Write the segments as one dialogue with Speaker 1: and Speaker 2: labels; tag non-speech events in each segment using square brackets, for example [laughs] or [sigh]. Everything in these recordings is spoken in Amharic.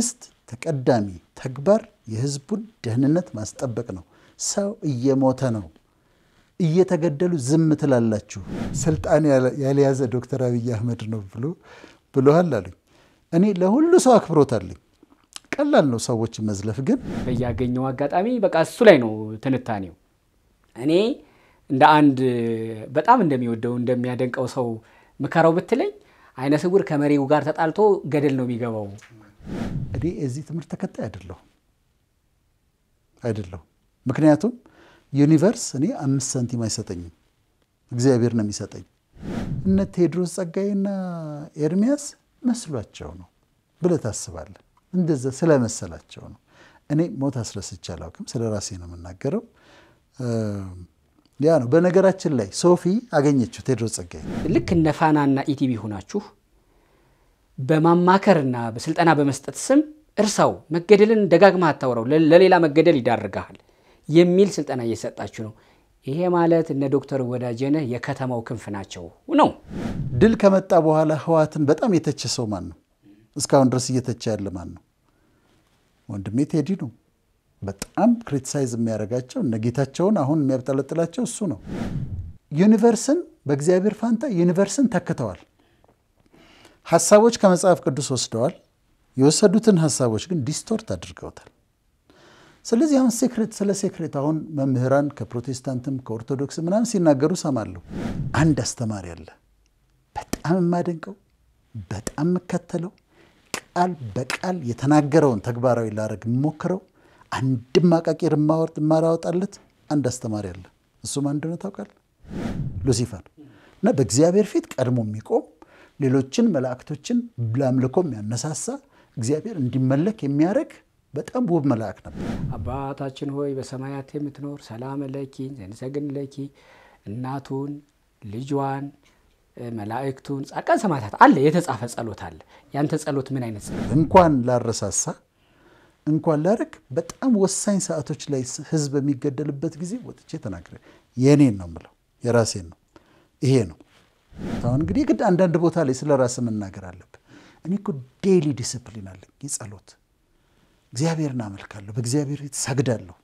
Speaker 1: መንግስት ተቀዳሚ ተግባር የህዝቡን ደህንነት ማስጠበቅ ነው። ሰው እየሞተ ነው፣ እየተገደሉ ዝም ትላላችሁ። ስልጣን ያልያዘ ዶክተር አብይ አህመድ ነው ብሎ ብሎሃል አሉኝ። እኔ ለሁሉ ሰው አክብሮት አለኝ። ቀላል ነው ሰዎች መዝለፍ፣ ግን በያገኘው አጋጣሚ በቃ እሱ ላይ ነው ትንታኔው።
Speaker 2: እኔ እንደ አንድ በጣም እንደሚወደው እንደሚያደንቀው ሰው ምከረው ብትለኝ አይነ ስውር ከመሪው ጋር ተጣልቶ ገደል ነው የሚገባው እኔ የዚህ ትምህርት
Speaker 1: ተከታይ አይደለሁ አይደለሁም። ምክንያቱም ዩኒቨርስ እኔ አምስት ሳንቲም አይሰጠኝም፣ እግዚአብሔር ነው የሚሰጠኝ። እነ ቴድሮስ ጸጋዬና ኤርሚያስ መስሏቸው ነው ብለህ ታስባለህ። እንደዛ ስለመሰላቸው ነው። እኔ ሞት አስረስቼ አላውቅም። ስለ ራሴ ነው የምናገረው። ያ ነው። በነገራችን ላይ ሶፊ አገኘችው ቴድሮስ ጸጋዬ ልክ
Speaker 2: እነ ፋናና ኢቲቪ ሆናችሁ በማማከርና በስልጠና በመስጠት ስም እርሳው፣ መገደልን ደጋግማ አታውረው፣ ለሌላ መገደል ይዳርግሃል የሚል ስልጠና እየሰጣችሁ ነው። ይሄ ማለት እነ ዶክተር ወዳጀነህ የከተማው ክንፍ ናቸው ነው። ድል ከመጣ
Speaker 1: በኋላ ህወሓትን በጣም የተቸ ሰው ማን ነው? እስካሁን ድረስ እየተቸ ያለ ማን ነው? ወንድሜ ቴዲ ነው። በጣም ክሪቲሳይዝ የሚያደርጋቸው እነ ጌታቸውን አሁን የሚያብጠለጥላቸው እሱ ነው። ዩኒቨርስን በእግዚአብሔር ፋንታ ዩኒቨርስን ተክተዋል። ሀሳቦች ከመጽሐፍ ቅዱስ ወስደዋል። የወሰዱትን ሀሳቦች ግን ዲስቶርት አድርገውታል። ስለዚህ አሁን ሴክሬት ስለ ሴክሬት አሁን መምህራን ከፕሮቴስታንትም ከኦርቶዶክስ ምናምን ሲናገሩ ሰማለሁ። አንድ አስተማሪ አለ፣ በጣም የማደንቀው በጣም የምከተለው ቃል በቃል የተናገረውን ተግባራዊ ላረግ የምሞክረው አንድም አቃቂር የማላወጣለት አንድ አስተማሪ አለ። እሱም አንድ ነው ታውቃለህ፣ ሉሲፈር እና በእግዚአብሔር ፊት ቀድሞ የሚቆም ሌሎችን መላእክቶችን ለአምልኮ የሚያነሳሳ እግዚአብሔር እንዲመለክ የሚያደርግ በጣም ውብ መልአክ ነበር።
Speaker 2: አባታችን ሆይ በሰማያት የምትኖር ሰላም ለኪ ዘንሰግን ለኪ እናቱን ልጇን መላእክቱን ጻድቃን ሰማዕታት አለ የተጻፈ ጸሎት አለ። ያንተ ጸሎት ምን አይነት ጸሎት
Speaker 1: እንኳን ላረሳሳ እንኳን ላረግ በጣም ወሳኝ ሰዓቶች ላይ ህዝብ በሚገደልበት ጊዜ ወጥቼ ተናግሬ የእኔን ነው የምለው የራሴን ነው ይሄ ነው አሁን እንግዲህ ግድ አንዳንድ ቦታ ላይ ስለ ራስ መናገር አለብህ። እኔ እኮ ዴይሊ ዲስፕሊን አለኝ፣ የጸሎት እግዚአብሔርን አመልካለሁ፣ በእግዚአብሔር ቤት ሰግዳለሁ።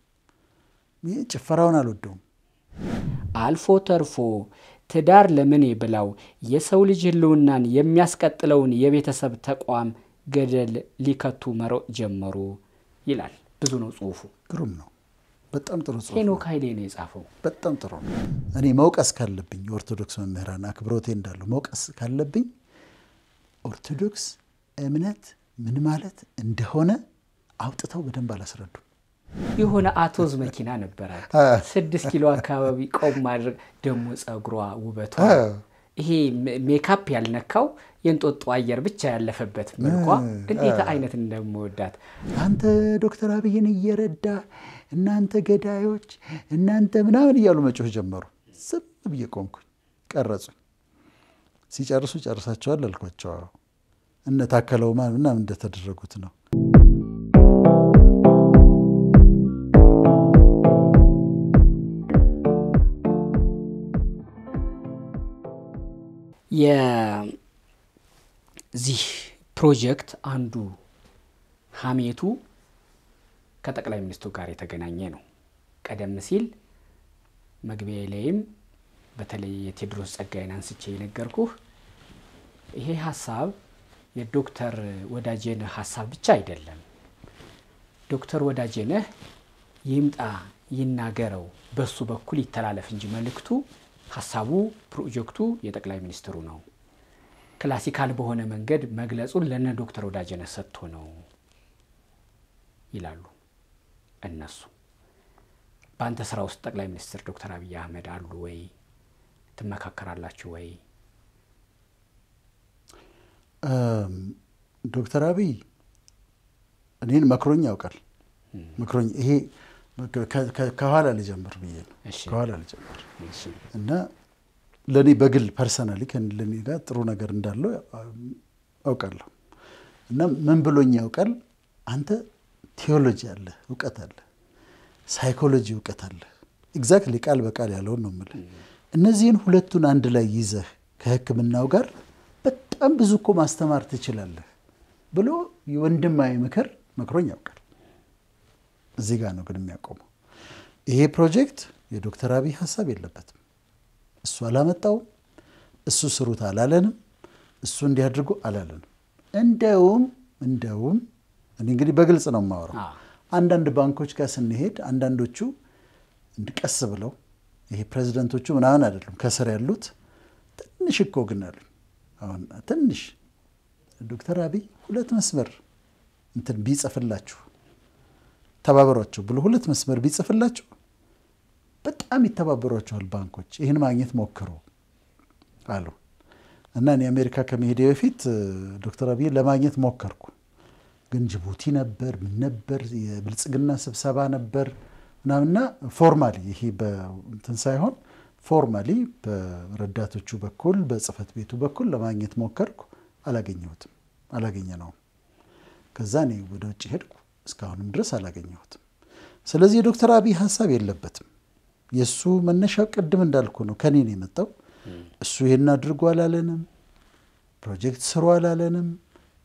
Speaker 1: ጭፈራውን አልወደውም።
Speaker 2: አልፎ ተርፎ ትዳር ለምን ብላው የሰው ልጅ ህልውናን የሚያስቀጥለውን የቤተሰብ ተቋም ገደል ሊከቱ መሮጥ ጀመሩ ይላል። ብዙ ነው
Speaker 1: ጽሁፉ፣ ግሩም ነው።
Speaker 2: በጣም ጥሩ ጽሑፍ ሄኖክ ኃይሌ ነው የጻፈው።
Speaker 1: በጣም ጥሩ ነው። እኔ መውቀስ ካለብኝ ኦርቶዶክስ መምህራን አክብሮቴ እንዳለው መውቀስ ካለብኝ ኦርቶዶክስ እምነት ምን ማለት እንደሆነ አውጥተው በደንብ አላስረዱ
Speaker 2: የሆነ አቶዝ መኪና ነበራት ስድስት ኪሎ አካባቢ ቆም ማድረግ ደግሞ ጸጉሯ ውበቷ ይሄ ሜካፕ ያልነካው የእንጦጦ አየር ብቻ ያለፈበት መልኳ እንዴት አይነት እንደምወዳት
Speaker 1: አንተ ዶክተር አብይን እየረዳ እናንተ ገዳዮች፣ እናንተ ምናምን እያሉ መጮህ ጀመሩ። ዝም ብዬ ቆምኩኝ። ቀረጹኝ። ሲጨርሱ ጨርሳቸዋል አልኳቸው። እነ ታከለው ምናምን እንደተደረጉት ነው።
Speaker 2: የዚህ ፕሮጀክት አንዱ ሀሜቱ ከጠቅላይ ሚኒስትሩ ጋር የተገናኘ ነው። ቀደም ሲል መግቢያ ላይም በተለይ የቴዎድሮስ ጸጋዬን አንስቼ የነገርኩህ ይሄ ሀሳብ የዶክተር ወዳጄነህ ሀሳብ ብቻ አይደለም። ዶክተር ወዳጄነህ ይምጣ ይናገረው፣ በሱ በኩል ይተላለፍ እንጂ መልእክቱ፣ ሀሳቡ፣ ፕሮጀክቱ የጠቅላይ ሚኒስትሩ ነው። ክላሲካል በሆነ መንገድ መግለጹን ለነ ዶክተር ወዳጄነህ ሰጥቶ ነው ይላሉ። እነሱ በአንተ ስራ ውስጥ ጠቅላይ ሚኒስትር ዶክተር አብይ አህመድ አሉ ወይ? ትመካከራላችሁ ወይ?
Speaker 1: ዶክተር አብይ እኔን መክሮኝ ያውቃል። መክሮኝ ይሄ ከኋላ ልጀምር ብዬ ነው። ከኋላ ልጀምር እና ለእኔ በግል ፐርሰናሊ ለእኔ ጋር ጥሩ ነገር እንዳለው አውቃለሁ እና ምን ብሎኝ ያውቃል አንተ ቴዎሎጂ አለ፣ እውቀት አለ፣ ሳይኮሎጂ እውቀት አለ። ኤግዛክትሊ ቃል በቃል ያለውን ነው የምልህ። እነዚህን ሁለቱን አንድ ላይ ይዘህ ከህክምናው ጋር በጣም ብዙ እኮ ማስተማር ትችላለህ ብሎ ወንድማዊ ምክር መክሮኝ ያውቃል። እዚህ ጋር ነው ግን የሚያቆመው። ይሄ ፕሮጀክት የዶክተር አብይ ሀሳብ የለበትም። እሱ አላመጣውም። እሱ ስሩት አላለንም። እሱ እንዲያድርጉ አላለንም። እንደውም እንደውም እኔ እንግዲህ በግልጽ ነው የማወራው። አንዳንድ ባንኮች ጋር ስንሄድ አንዳንዶቹ እንድቀስ ብለው ይሄ ፕሬዚደንቶቹ ምናምን አይደሉም ከስር ያሉት ትንሽ እኮ ግን አሉ አሁን ትንሽ ዶክተር አብይ ሁለት መስመር እንትን ቢጽፍላችሁ ተባበሯቸው ብሎ ሁለት መስመር ቢጽፍላችሁ በጣም ይተባበሯቸዋል ባንኮች። ይህን ማግኘት ሞክሮ አሉ እና እኔ አሜሪካ ከመሄድ በፊት ዶክተር አብይ ለማግኘት ሞከርኩ። ግን ጅቡቲ ነበር፣ ምን ነበር፣ የብልጽግና ስብሰባ ነበር ምናምና ፎርማሊ ይሄ በእንትን ሳይሆን ፎርማሊ በረዳቶቹ በኩል በጽህፈት ቤቱ በኩል ለማግኘት ሞከርኩ። አላገኘሁትም፣ አላገኘ ነው። ከዛ እኔ ወደ ውጭ ሄድኩ። እስካሁንም ድረስ አላገኘሁትም። ስለዚህ የዶክተር አብይ ሀሳብ የለበትም። የእሱ መነሻው ቅድም እንዳልኩ ነው፣ ከኔ ነው የመጣው። እሱ ይሄን አድርጎ አላለንም፣ ፕሮጀክት ስሩ አላለንም።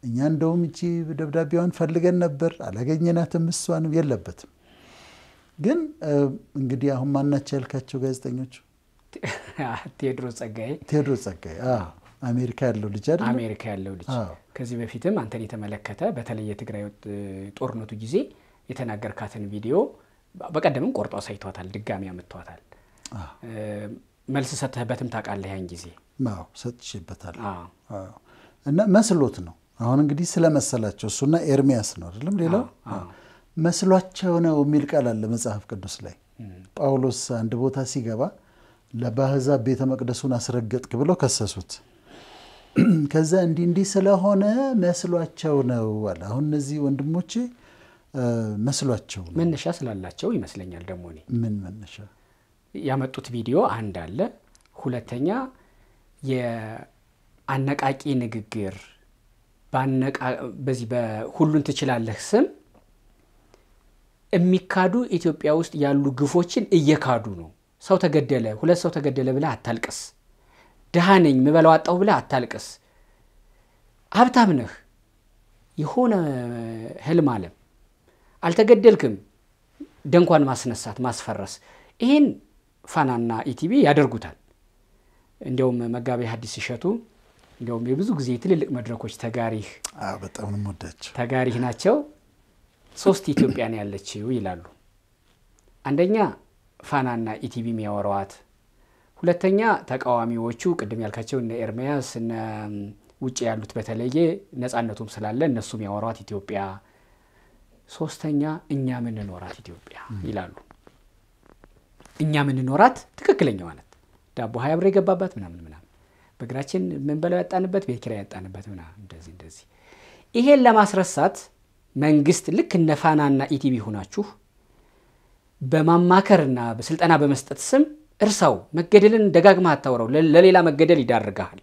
Speaker 1: እኛ እንደውም እቺ ደብዳቤዋን ፈልገን ነበር አላገኘናትም፣ እሷንም የለበትም። ግን እንግዲህ አሁን ማናቸው ያልካቸው ጋዜጠኞቹ [laughs] ቴዎድሮስ ጸጋዬ ቴዎድሮስ ጸጋዬ አሜሪካ ያለው ልጅ አይደል? አሜሪካ
Speaker 2: ያለው ልጅ ከዚህ በፊትም አንተን የተመለከተ በተለይ የትግራይ ጦርነቱ ጊዜ የተናገርካትን ቪዲዮ በቀደምም ቆርጦ አሳይቷታል፣ ድጋሚ አምጥቷታል። መልስ ሰጥተህበትም ታውቃለህ። ያን ጊዜ
Speaker 1: ሰጥቼበታል እና መስሎት ነው አሁን እንግዲህ ስለመሰላቸው እሱና ኤርሚያስ ነው አይደለም። ሌላው መስሏቸው ነው የሚል ቃል አለ መጽሐፍ ቅዱስ ላይ። ጳውሎስ አንድ ቦታ ሲገባ ለባህዛብ ቤተ መቅደሱን አስረገጥክ ብለው ከሰሱት። ከዛ እንዲህ እንዲህ ስለሆነ መስሏቸው ነው አለ። አሁን እነዚህ ወንድሞቼ መስሏቸው መነሻ ስላላቸው ይመስለኛል። ደግሞ እኔ ምን መነሻ
Speaker 2: ያመጡት ቪዲዮ አንድ አለ፣ ሁለተኛ የአነቃቂ ንግግር በዚህ በሁሉን ትችላለህ ስም የሚካዱ ኢትዮጵያ ውስጥ ያሉ ግፎችን እየካዱ ነው። ሰው ተገደለ፣ ሁለት ሰው ተገደለ ብለህ አታልቅስ። ድሃ ነኝ ምበላው አጣሁ ብለህ አታልቅስ። ሀብታም ነህ፣ የሆነ ህልም አለም አልተገደልክም፣ ደንኳን ማስነሳት ማስፈረስ። ይህን ፋናና ኢቲቪ ያደርጉታል። እንዲያውም መጋቢ ሐዲስ ሲሸቱ እንዲሁም የብዙ ጊዜ ትልልቅ መድረኮች ተጋሪህ በጣም ወዳቸው ተጋሪህ ናቸው። ሶስት ኢትዮጵያ ነው ያለችው ይላሉ። አንደኛ ፋናና ኢቲቪ የሚያወረዋት፣ ሁለተኛ ተቃዋሚዎቹ ቅድም ያልካቸው እነ ኤርሚያስ እነ ውጭ ያሉት በተለየ ነጻነቱም ስላለ እነሱ ያወሯት ኢትዮጵያ፣ ሶስተኛ እኛ ምንኖራት ኢትዮጵያ ይላሉ። እኛ ምንኖራት ትክክለኛ ማለት ዳቦ ሀያ ብር የገባባት ምናምን ምናምን በእግራችን የምንበላው ያጣንበት፣ ቤት ኪራይ ያጣንበት ምናምን እንደዚህ እንደዚህ። ይሄን ለማስረሳት መንግስት ልክ እነ ፋናና ኢቲቪ ሆናችሁ በማማከርና በስልጠና በመስጠት ስም እርሳው፣ መገደልን ደጋግማ አታውራው፣ ለሌላ መገደል ይዳርግሃል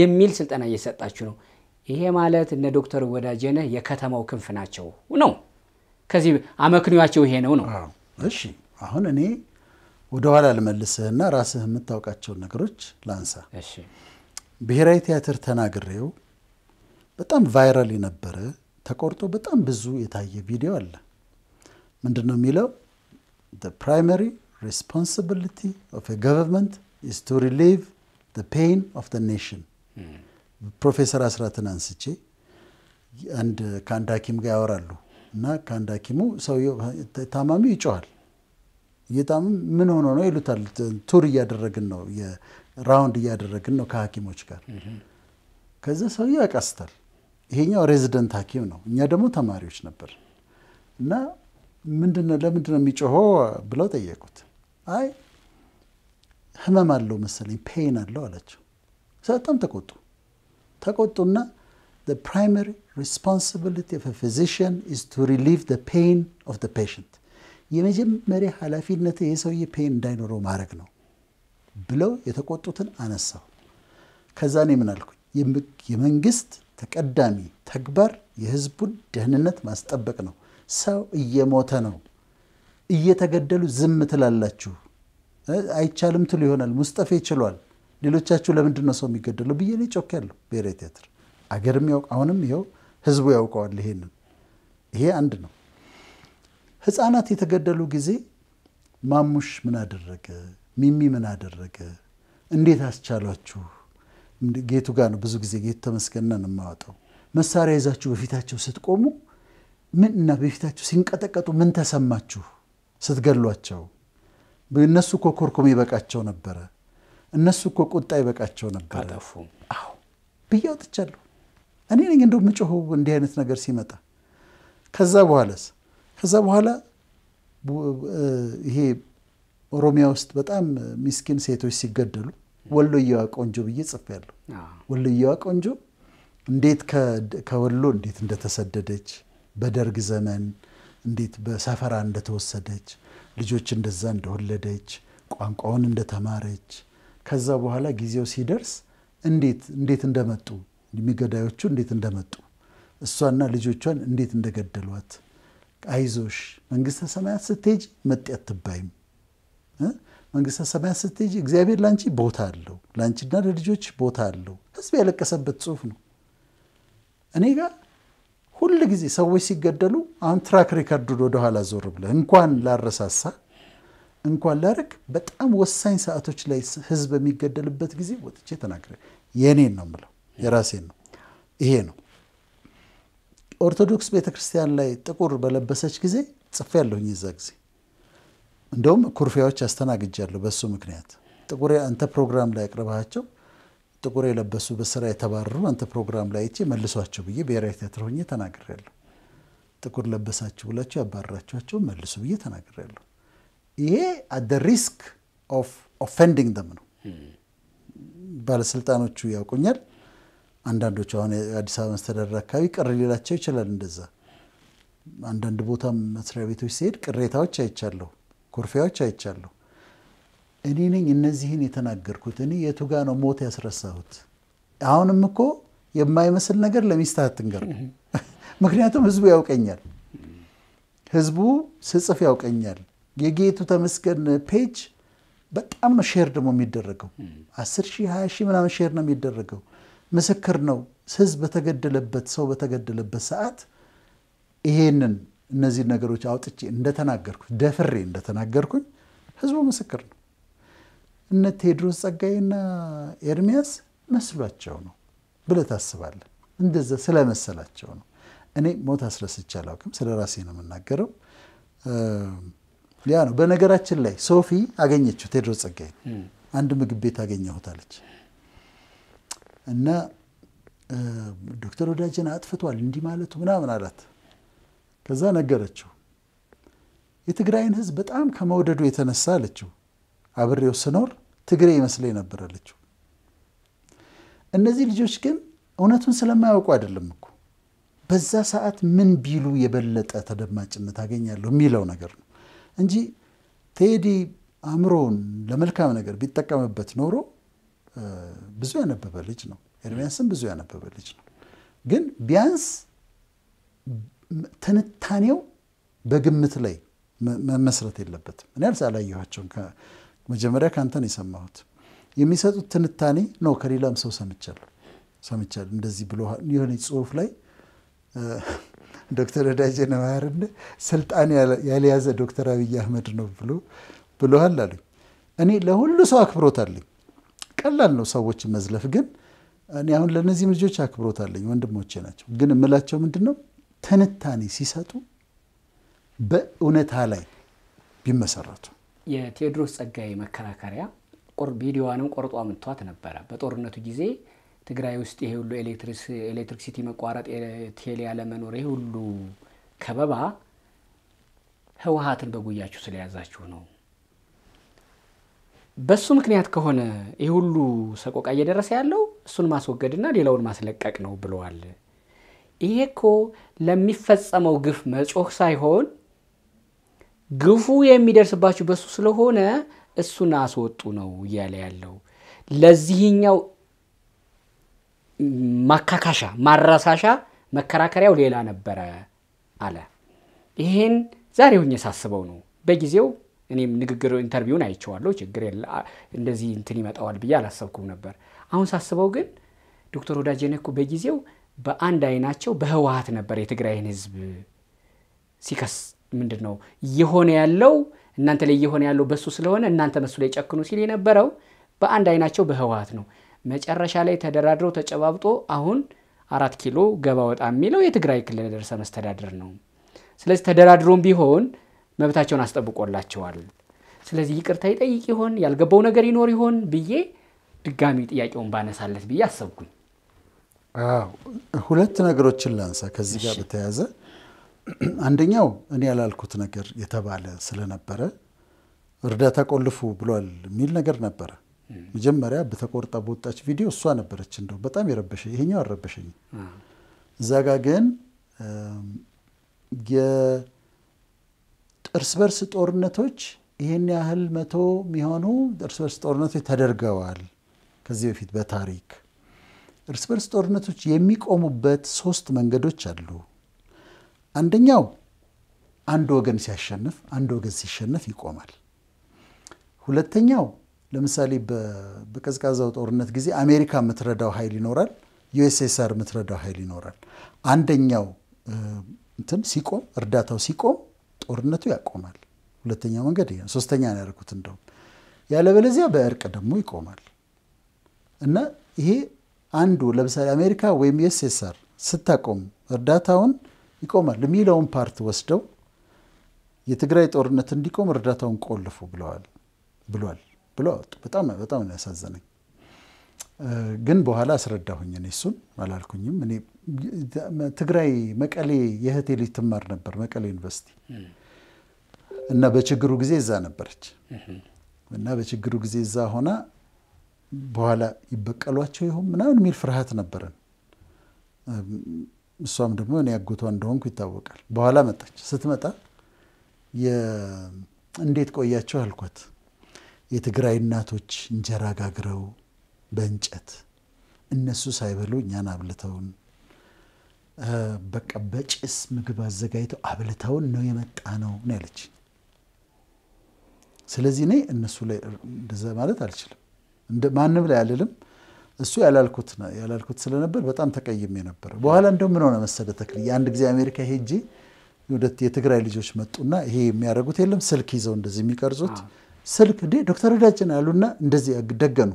Speaker 2: የሚል ስልጠና እየሰጣችሁ ነው። ይሄ ማለት እነ ዶክተር ወዳጀነ የከተማው ክንፍ ናቸው ነው።
Speaker 1: ከዚህ አመክንያቸው ይሄ ነው ነው። እሺ አሁን እኔ ወደኋላ ልመልስህና ራስህ የምታውቃቸውን ነገሮች ላንሳ። እሺ ብሔራዊ ቲያትር ተናግሬው በጣም ቫይራል የነበረ ተቆርጦ በጣም ብዙ የታየ ቪዲዮ አለ። ምንድን ነው የሚለው? ፕራይመሪ ሬስፖንሲቢሊቲ ኦፍ ገቨርንመንት ኢዝ ቱ ሪሊቭ ፔን ኦፍ ኔሽን። ፕሮፌሰር አስራትን አንስቼ ከአንድ ሐኪም ጋር ያወራሉ እና ከአንድ ሐኪሙ ሰውየው ታማሚው ይጮኋል። እየጣም ምን ሆኖ ነው ይሉታል። ቱር እያደረግን ነው ራውንድ እያደረግን ነው ከሀኪሞች ጋር። ከዚህ ሰውዬው ያቀስታል? ይሄኛው ሬዚደንት ሀኪም ነው፣ እኛ ደግሞ ተማሪዎች ነበር እና ምንድነው ነው የሚጮሆ ብለው ጠየቁት። አይ ህመም አለው መሰለኝ ፔን አለው አላቸው። በጣም ተቆጡ። ተቆጡና the primary responsibility of a physician is to relieve the pain of the patient የመጀመሪያ ኃላፊነት የሰውዬ ፔን እንዳይኖረው ማድረግ ነው ብለው የተቆጡትን አነሳው ከዛ እኔ ምን አልኩኝ? የመንግስት ተቀዳሚ ተግባር የህዝቡን ደህንነት ማስጠበቅ ነው። ሰው እየሞተ ነው፣ እየተገደሉ ዝም ትላላችሁ። አይቻልም ትሉ ይሆናል። ሙስጠፌ ይችሏል። ሌሎቻችሁ ለምንድን ነው ሰው የሚገደለው ብዬ እኔ ጮክ ያለሁ ብሔራዊ ቲያትር። አገርም ያውቅ አሁንም ይኸው ህዝቡ ያውቀዋል። ይሄንን ይሄ አንድ ነው። ህፃናት የተገደሉ ጊዜ ማሙሽ ምን አደረገ ሚሚ ምን አደረገ? እንዴት አስቻሏችሁ? ጌቱ ጋር ነው ብዙ ጊዜ ጌቱ ተመስገነን የማወጣው። መሳሪያ ይዛችሁ በፊታቸው ስትቆሙ ምን እና በፊታቸው ሲንቀጠቀጡ ምን ተሰማችሁ? ስትገሏቸው እነሱ እኮ ኮርኮም ይበቃቸው ነበረ። እነሱ እኮ ቁጣ ይበቃቸው ነበረ። አዎ ብዬ አውጥቻለሁ። እኔ ነኝ እንደው ምጮኸው እንዲህ አይነት ነገር ሲመጣ። ከዛ በኋላስ ከዛ በኋላ ይሄ ኦሮሚያ ውስጥ በጣም ሚስኪን ሴቶች ሲገደሉ ወሎየዋ ቆንጆ ብዬ ጽፌያለሁ። ወሎየዋ ቆንጆ እንዴት ከወሎ እንዴት እንደተሰደደች በደርግ ዘመን እንዴት በሰፈራ እንደተወሰደች ልጆች እንደዛ እንደወለደች ቋንቋውን እንደተማረች ከዛ በኋላ ጊዜው ሲደርስ እንዴት እንዴት እንደመጡ የሚገዳዮቹ እንዴት እንደመጡ እሷና ልጆቿን እንዴት እንደገደሏት አይዞሽ መንግስተ ሰማያት ስትሄጂ መጤ አትባይም መንግስተ ሰማያት ስትሄጂ እግዚአብሔር ላንቺ ቦታ አለው፣ ላንቺና ለልጆች ቦታ አለው። ህዝብ ያለቀሰበት ጽሁፍ ነው። እኔ ጋር ሁል ጊዜ ሰዎች ሲገደሉ አሁን ትራክ ሪከርዱን ወደኋላ ዞር ብለህ እንኳን ላረሳሳ እንኳን ላረግ በጣም ወሳኝ ሰዓቶች ላይ ህዝብ የሚገደልበት ጊዜ ወጥቼ ተናግረ የእኔን ነው ምለው የራሴን ነው። ይሄ ነው ኦርቶዶክስ ቤተክርስቲያን ላይ ጥቁር በለበሰች ጊዜ ጽፌ ያለሁኝ የዛ ጊዜ እንደውም ኩርፊያዎች አስተናግጃለሁ በሱ ምክንያት። ጥቁር አንተ ፕሮግራም ላይ አቅርባቸው ጥቁር የለበሱ በስራ የተባረሩ አንተ ፕሮግራም ላይ አይቼ መልሷቸው ብዬ ብሔራዊ ቴትር ሆኜ ተናግሬያለሁ። ጥቁር ለበሳችሁ ብላችሁ ያባረራችኋቸው መልሱ ብዬ ተናግሬያለሁ። ይሄ አደ ሪስክ ኦፍ ኦፌንዲንግ ደም ነው። ባለስልጣኖቹ ያውቁኛል። አንዳንዶቹ አሁን የአዲስ አበባ መስተዳደር አካባቢ ቅር ሊላቸው ይችላል። እንደዛ አንዳንድ ቦታ መስሪያ ቤቶች ሲሄድ ቅሬታዎች አይቻለሁ። ኩርፊያዎች አይቻለሁ። እኔ ነኝ እነዚህን የተናገርኩት። እኔ የቱጋ ነው ሞት ያስረሳሁት? አሁንም እኮ የማይመስል ነገር ለሚስታት አትንገር። [laughs] ምክንያቱም ህዝቡ ያውቀኛል፣ ህዝቡ ስጽፍ ያውቀኛል። የጌቱ ተመስገን ፔጅ በጣም ነው ሼር ደግሞ የሚደረገው። አስር ሺህ ሀያ ሺህ ምናምን ሼር ነው የሚደረገው። ምስክር ነው ህዝብ በተገደለበት ሰው በተገደለበት ሰዓት ይሄንን እነዚህ ነገሮች አውጥቼ እንደተናገርኩኝ ደፍሬ እንደተናገርኩኝ ህዝቡ ምስክር ነው። እነ ቴዎድሮስ ጸጋዬና ኤርሚያስ መስሏቸው ነው ብለህ ታስባለህ። እንደዛ ስለመሰላቸው ነው። እኔ ሞት አስረስቼ አላውቅም። ስለ ራሴ ነው የምናገረው። ያ ነው። በነገራችን ላይ ሶፊ አገኘችው ቴድሮስ ጸጋዬ አንድ ምግብ ቤት አገኘሁት አለች እና ዶክተር ወዳጅን አጥፍቷል እንዲህ ማለቱ ምናምን አላት። ከዛ ነገረችው። የትግራይን ህዝብ በጣም ከመውደዱ የተነሳ አለችው አብሬው ስኖር ትግሬ ይመስለኝ ነበር አለችው። እነዚህ ልጆች ግን እውነቱን ስለማያውቁ አይደለም እኮ በዛ ሰዓት ምን ቢሉ የበለጠ ተደማጭነት አገኛለሁ የሚለው ነገር ነው እንጂ ቴዲ አእምሮውን ለመልካም ነገር ቢጠቀምበት ኖሮ ብዙ ያነበበ ልጅ ነው። ኤርሚያስም ብዙ ያነበበ ልጅ ነው። ግን ቢያንስ ትንታኔው በግምት ላይ መመስረት የለበትም። እኔ አላየኋቸውም። መጀመሪያ ከአንተን የሰማሁት የሚሰጡት ትንታኔ ነው። ከሌላም ሰው ሰምቻለሁ ሰምቻለሁ እንደዚህ ብሎ የሆነ ጽሁፍ ላይ [laughs] ዶክተር ወዳጄ ነዋያርን ስልጣን ያልያዘ ዶክተር አብይ አህመድ ነው ብሎ ብሎሃል አሉኝ። እኔ ለሁሉ ሰው አክብሮት አለኝ። ቀላል ነው ሰዎች መዝለፍ፣ ግን እኔ አሁን ለእነዚህም ልጆች አክብሮት አለኝ። ወንድሞቼ ናቸው። ግን እምላቸው ምንድን ነው ትንታኔ ሲሰጡ በእውነታ ላይ ቢመሰረቱ
Speaker 2: የቴዎድሮስ ጸጋዬ መከራከሪያ ቪዲዮዋንም ቆርጦ አምጥቷት ነበረ። በጦርነቱ ጊዜ ትግራይ ውስጥ ይሄ ሁሉ ኤሌክትሪክሲቲ መቋረጥ፣ ቴሌ ያለመኖር፣ ይሄ ሁሉ ከበባ ህወሀትን በጉያችሁ ስለያዛችሁ ነው። በሱ ምክንያት ከሆነ ይህ ሁሉ ሰቆቃ እየደረሰ ያለው እሱን ማስወገድና ሌላውን ማስለቀቅ ነው ብለዋል። ይሄ እኮ ለሚፈጸመው ግፍ መጮህ ሳይሆን ግፉ የሚደርስባችሁ በሱ ስለሆነ እሱን አስወጡ ነው እያለ ያለው። ለዚህኛው ማካካሻ ማረሳሻ መከራከሪያው ሌላ ነበረ አለ። ይሄን ዛሬ ሁኜ ሳስበው ነው በጊዜው እኔም ንግግር ኢንተርቪውን አይቼዋለሁ። ችግር እንደዚህ እንትን ይመጣዋል ብዬ አላሰብኩም ነበር። አሁን ሳስበው ግን ዶክተር ወዳጄ ነህ በጊዜው በአንድ አይናቸው በህወሀት ነበር የትግራይን ህዝብ ሲከስ ምንድን ነው እየሆነ ያለው እናንተ ላይ እየሆነ ያለው በሱ ስለሆነ እናንተ መሱ ላይ ጨክኑ ሲል የነበረው በአንድ አይናቸው በህወሀት ነው። መጨረሻ ላይ ተደራድረው ተጨባብጦ አሁን አራት ኪሎ ገባ ወጣ የሚለው የትግራይ ክልል ርዕሰ መስተዳድር ነው። ስለዚህ ተደራድሮም ቢሆን መብታቸውን አስጠብቆላቸዋል። ስለዚህ ይቅርታ ይጠይቅ ይሆን ያልገባው ነገር ይኖር ይሆን ብዬ ድጋሚ ጥያቄውን ባነሳለት ብዬ አሰብኩኝ።
Speaker 1: ሁለት ነገሮችን ላንሳ ከዚህ ጋር በተያያዘ አንደኛው እኔ ያላልኩት ነገር የተባለ ስለነበረ እርዳታ ቆልፉ ብሏል የሚል ነገር ነበረ። መጀመሪያ በተቆርጣ በወጣች ቪዲዮ እሷ ነበረች እንደው በጣም የረበሸ ይሄኛው አረበሸኝ። እዛ ጋ ግን የእርስ በርስ ጦርነቶች ይህን ያህል መቶ የሚሆኑ እርስ በርስ ጦርነቶች ተደርገዋል ከዚህ በፊት በታሪክ እርስ በርስ ጦርነቶች የሚቆሙበት ሶስት መንገዶች አሉ። አንደኛው አንድ ወገን ሲያሸንፍ፣ አንድ ወገን ሲሸነፍ ይቆማል። ሁለተኛው ለምሳሌ በቀዝቃዛው ጦርነት ጊዜ አሜሪካ የምትረዳው ኃይል ይኖራል፣ ዩኤስኤስአር የምትረዳው ኃይል ይኖራል። አንደኛው እንትን ሲቆም፣ እርዳታው ሲቆም ጦርነቱ ያቆማል። ሁለተኛው መንገድ ይሄ ሶስተኛ ነው ያደረኩት እንደውም። ያለበለዚያ በእርቅ ደግሞ ይቆማል እና ይሄ አንዱ ለምሳሌ አሜሪካ ወይም ዩኤስኤስአር ስታቆም እርዳታውን ይቆማል የሚለውን ፓርት ወስደው የትግራይ ጦርነት እንዲቆም እርዳታውን ቆልፉ ብለዋል ብሏል ብሎ አወጡ። በጣም በጣም ነው ያሳዘነኝ። ግን በኋላ አስረዳሁኝ። እኔ እሱን አላልኩኝም። እኔ ትግራይ መቀሌ የእህቴ ልጅ ትማር ነበር መቀሌ ዩኒቨርሲቲ እና በችግሩ ጊዜ እዛ ነበረች እና በችግሩ ጊዜ እዛ ሆና በኋላ ይበቀሏቸው ይሆን ምናምን የሚል ፍርሃት ነበረን። እሷም ደግሞ እኔ አጎቷ እንደሆንኩ ይታወቃል። በኋላ መጣች። ስትመጣ እንዴት ቆያቸው አልኳት። የትግራይ እናቶች እንጀራ ጋግረው በእንጨት እነሱ ሳይበሉ እኛን አብልተውን በቃ በጭስ ምግብ አዘጋጅተው አብልተውን ነው የመጣ ነው ነው ያለች። ስለዚህ እኔ እነሱ ላይ እንደዛ ማለት አልችልም። ማንም ላይ አልልም። እሱ ያላልኩት ያላልኩት ስለነበር በጣም ተቀይሜ ነበር። በኋላ እንደው ምን ሆነ መሰለ ተክል፣ አንድ ጊዜ አሜሪካ ሄጄ ወደት የትግራይ ልጆች መጡና ይሄ የሚያደርጉት የለም ስልክ ይዘው እንደዚህ የሚቀርጹት ስልክ እንዴ ዶክተር ረዳችን አሉና እንደዚህ ደገኑ።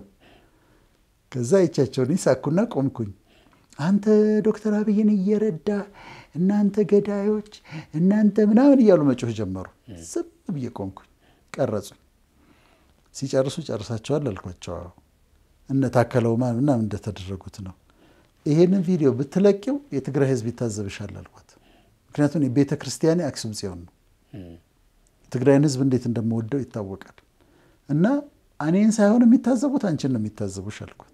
Speaker 1: ከዛ ይቻቸውን ሳኩና ቆምኩኝ። አንተ ዶክተር አብይን እየረዳ እናንተ ገዳዮች፣ እናንተ ምናምን እያሉ መጮህ ጀመሩ። ዝም ብዬ ቆምኩኝ። ቀረጹኝ። ሲጨርሱ ጨርሳቸዋል አልኳቸው። እነ ታከለው ምናምን እንደተደረጉት ነው። ይሄንን ቪዲዮ ብትለቂው የትግራይ ህዝብ ይታዘብሻል አልኳት። ምክንያቱም የቤተ ክርስቲያን አክሱም ጽዮን ነው። ትግራይን ህዝብ እንዴት እንደምወደው ይታወቃል። እና እኔን ሳይሆን የሚታዘቡት አንቺን ነው የሚታዘቡሽ አልኳት።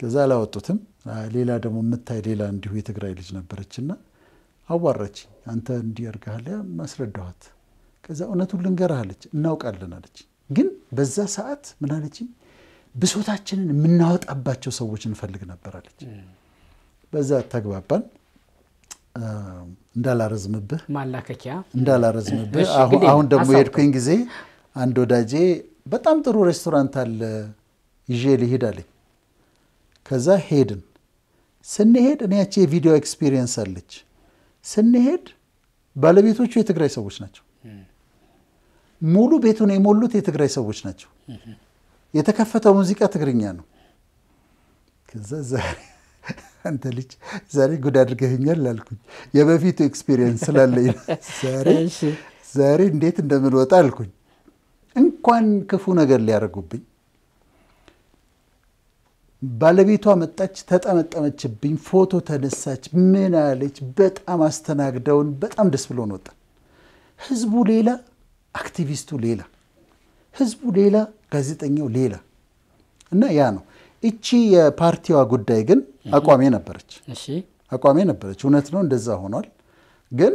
Speaker 1: ከዛ አላወጡትም። ሌላ ደግሞ የምታይ ሌላ እንዲሁ የትግራይ ልጅ ነበረችና አዋረች አንተ እንዲህ አድርገሃል። ማስረዳኋት። ከዛ እውነቱን ልንገርህ አለች። እናውቃለን አለችኝ። ግን በዛ ሰዓት ምናለች ብሶታችንን የምናወጣባቸው ሰዎች እንፈልግ ነበር አለች። በዛ ተግባባን። እንዳላረዝምብህ ማላከኪያ እንዳላረዝምብህ፣ አሁን ደግሞ የሄድኩኝ ጊዜ አንድ ወዳጄ በጣም ጥሩ ሬስቶራንት አለ ይዤ ልሄድ አለኝ። ከዛ ሄድን። ስንሄድ እኔ ያቺ የቪዲዮ ኤክስፒሪየንስ አለች። ስንሄድ ባለቤቶቹ የትግራይ ሰዎች ናቸው። ሙሉ ቤቱን የሞሉት የትግራይ ሰዎች ናቸው። የተከፈተው ሙዚቃ ትግርኛ ነው። ከዛ ዛሬ [laughs] አንተ ልጅ ዛሬ ጉድ አድርገኸኛል ላልኩኝ የበፊቱ ኤክስፒሪየንስ ስላለኝ ዛሬ እንዴት እንደምንወጣ አልኩኝ። እንኳን ክፉ ነገር ሊያደርጉብኝ ባለቤቷ መጣች፣ ተጠመጠመችብኝ፣ ፎቶ ተነሳች፣ ምን አለች። በጣም አስተናግደውን በጣም ደስ ብሎን ወጣ። ህዝቡ ሌላ አክቲቪስቱ ሌላ፣ ህዝቡ ሌላ፣ ጋዜጠኛው ሌላ እና ያ ነው። እቺ የፓርቲዋ ጉዳይ ግን አቋሜ ነበረች አቋሜ ነበረች። እውነት ነው እንደዛ ሆኗል። ግን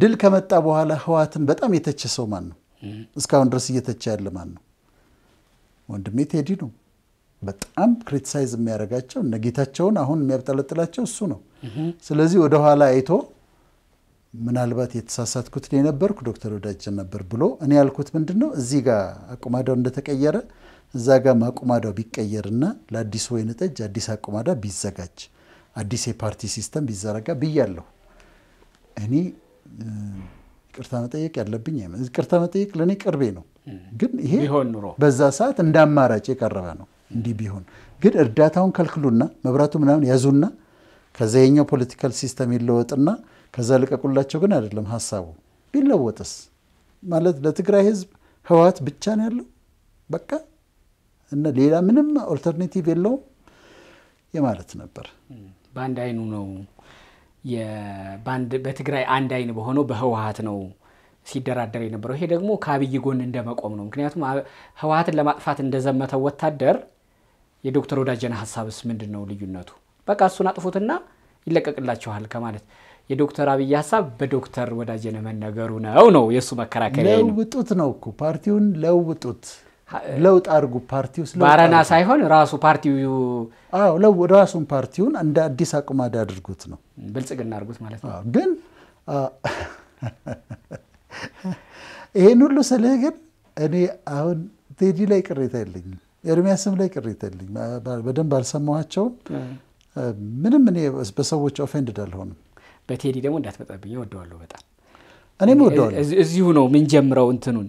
Speaker 1: ድል ከመጣ በኋላ ህወሓትን በጣም የተቸ ሰው ማን ነው? እስካሁን ድረስ እየተቸ ያለ ማን ነው? ወንድሜ ቴዲ ነው። በጣም ክሪቲሳይዝ የሚያደርጋቸው እነ ጌታቸውን አሁን የሚያብጠለጥላቸው እሱ ነው። ስለዚህ ወደኋላ አይቶ ምናልባት የተሳሳትኩት ነው የነበርኩ ዶክተር ወዳጅ ነበር ብሎ እኔ ያልኩት ምንድን ነው እዚህ ጋር አቁማዳው እንደተቀየረ እዛ ጋር ማቁማዳው ቢቀየርና ለአዲሱ ወይን ጠጅ አዲስ አቁማዳ ቢዘጋጅ አዲስ የፓርቲ ሲስተም ቢዘረጋ ብያለሁ። እኔ ቅርታ መጠየቅ ያለብኝ ቅርታ መጠየቅ ለእኔ ቅርቤ ነው፣ ግን ይሄ በዛ ሰዓት እንደ አማራጭ የቀረበ ነው። እንዲህ ቢሆን ግን እርዳታውን ከልክሉና መብራቱ ምናምን ያዙና ከዛ የኛው ፖለቲካል ሲስተም ይለወጥና ከዛ ልቀቁላቸው ግን አይደለም ሀሳቡ። ቢለወጥስ ማለት ለትግራይ ህዝብ ህወሓት ብቻ ነው ያለው በቃ እና ሌላ ምንም ኦልተርኔቲቭ የለውም የማለት ነበር።
Speaker 2: በአንድ አይኑ ነው በትግራይ አንድ አይን በሆነው በህወሓት ነው ሲደራደር የነበረው። ይሄ ደግሞ ከአብይ ጎን እንደመቆም ነው። ምክንያቱም ህወሓትን ለማጥፋት እንደዘመተው ወታደር የዶክተር ወዳጀነ ሀሳብስ ምንድን ነው ልዩነቱ? በቃ
Speaker 1: እሱን አጥፉትና
Speaker 2: ይለቀቅላችኋል ከማለት የዶክተር አብይ ሀሳብ በዶክተር ወዳጅ ለመነገሩ ነው ነው የእሱ መከራከሪያ።
Speaker 1: ለውጡት ነው እኮ ፓርቲውን ለውጡት፣ ለውጥ አድርጉ። ፓርቲው ባረና ሳይሆን ራሱ ፓርቲው ራሱን ፓርቲውን እንደ አዲስ አቁማድ አድርጉት ነው ብልጽግና አድርጉት ማለት ነው። ግን ይህን ሁሉ ስልህ ግን እኔ አሁን ቴዲ ላይ ቅሬታ የለኝም፣ ኤርሚያስም ላይ ቅሬታ የለኝም። በደንብ አልሰማኋቸውም። ምንም እኔ በሰዎች ኦፌንድድ አልሆንም።
Speaker 2: በቴዲ ደግሞ እንዳትመጣብኝ ወደዋለሁ በጣም እኔም ወደዋለሁ። እዚሁ ነው
Speaker 1: ጀምረው እንትኑን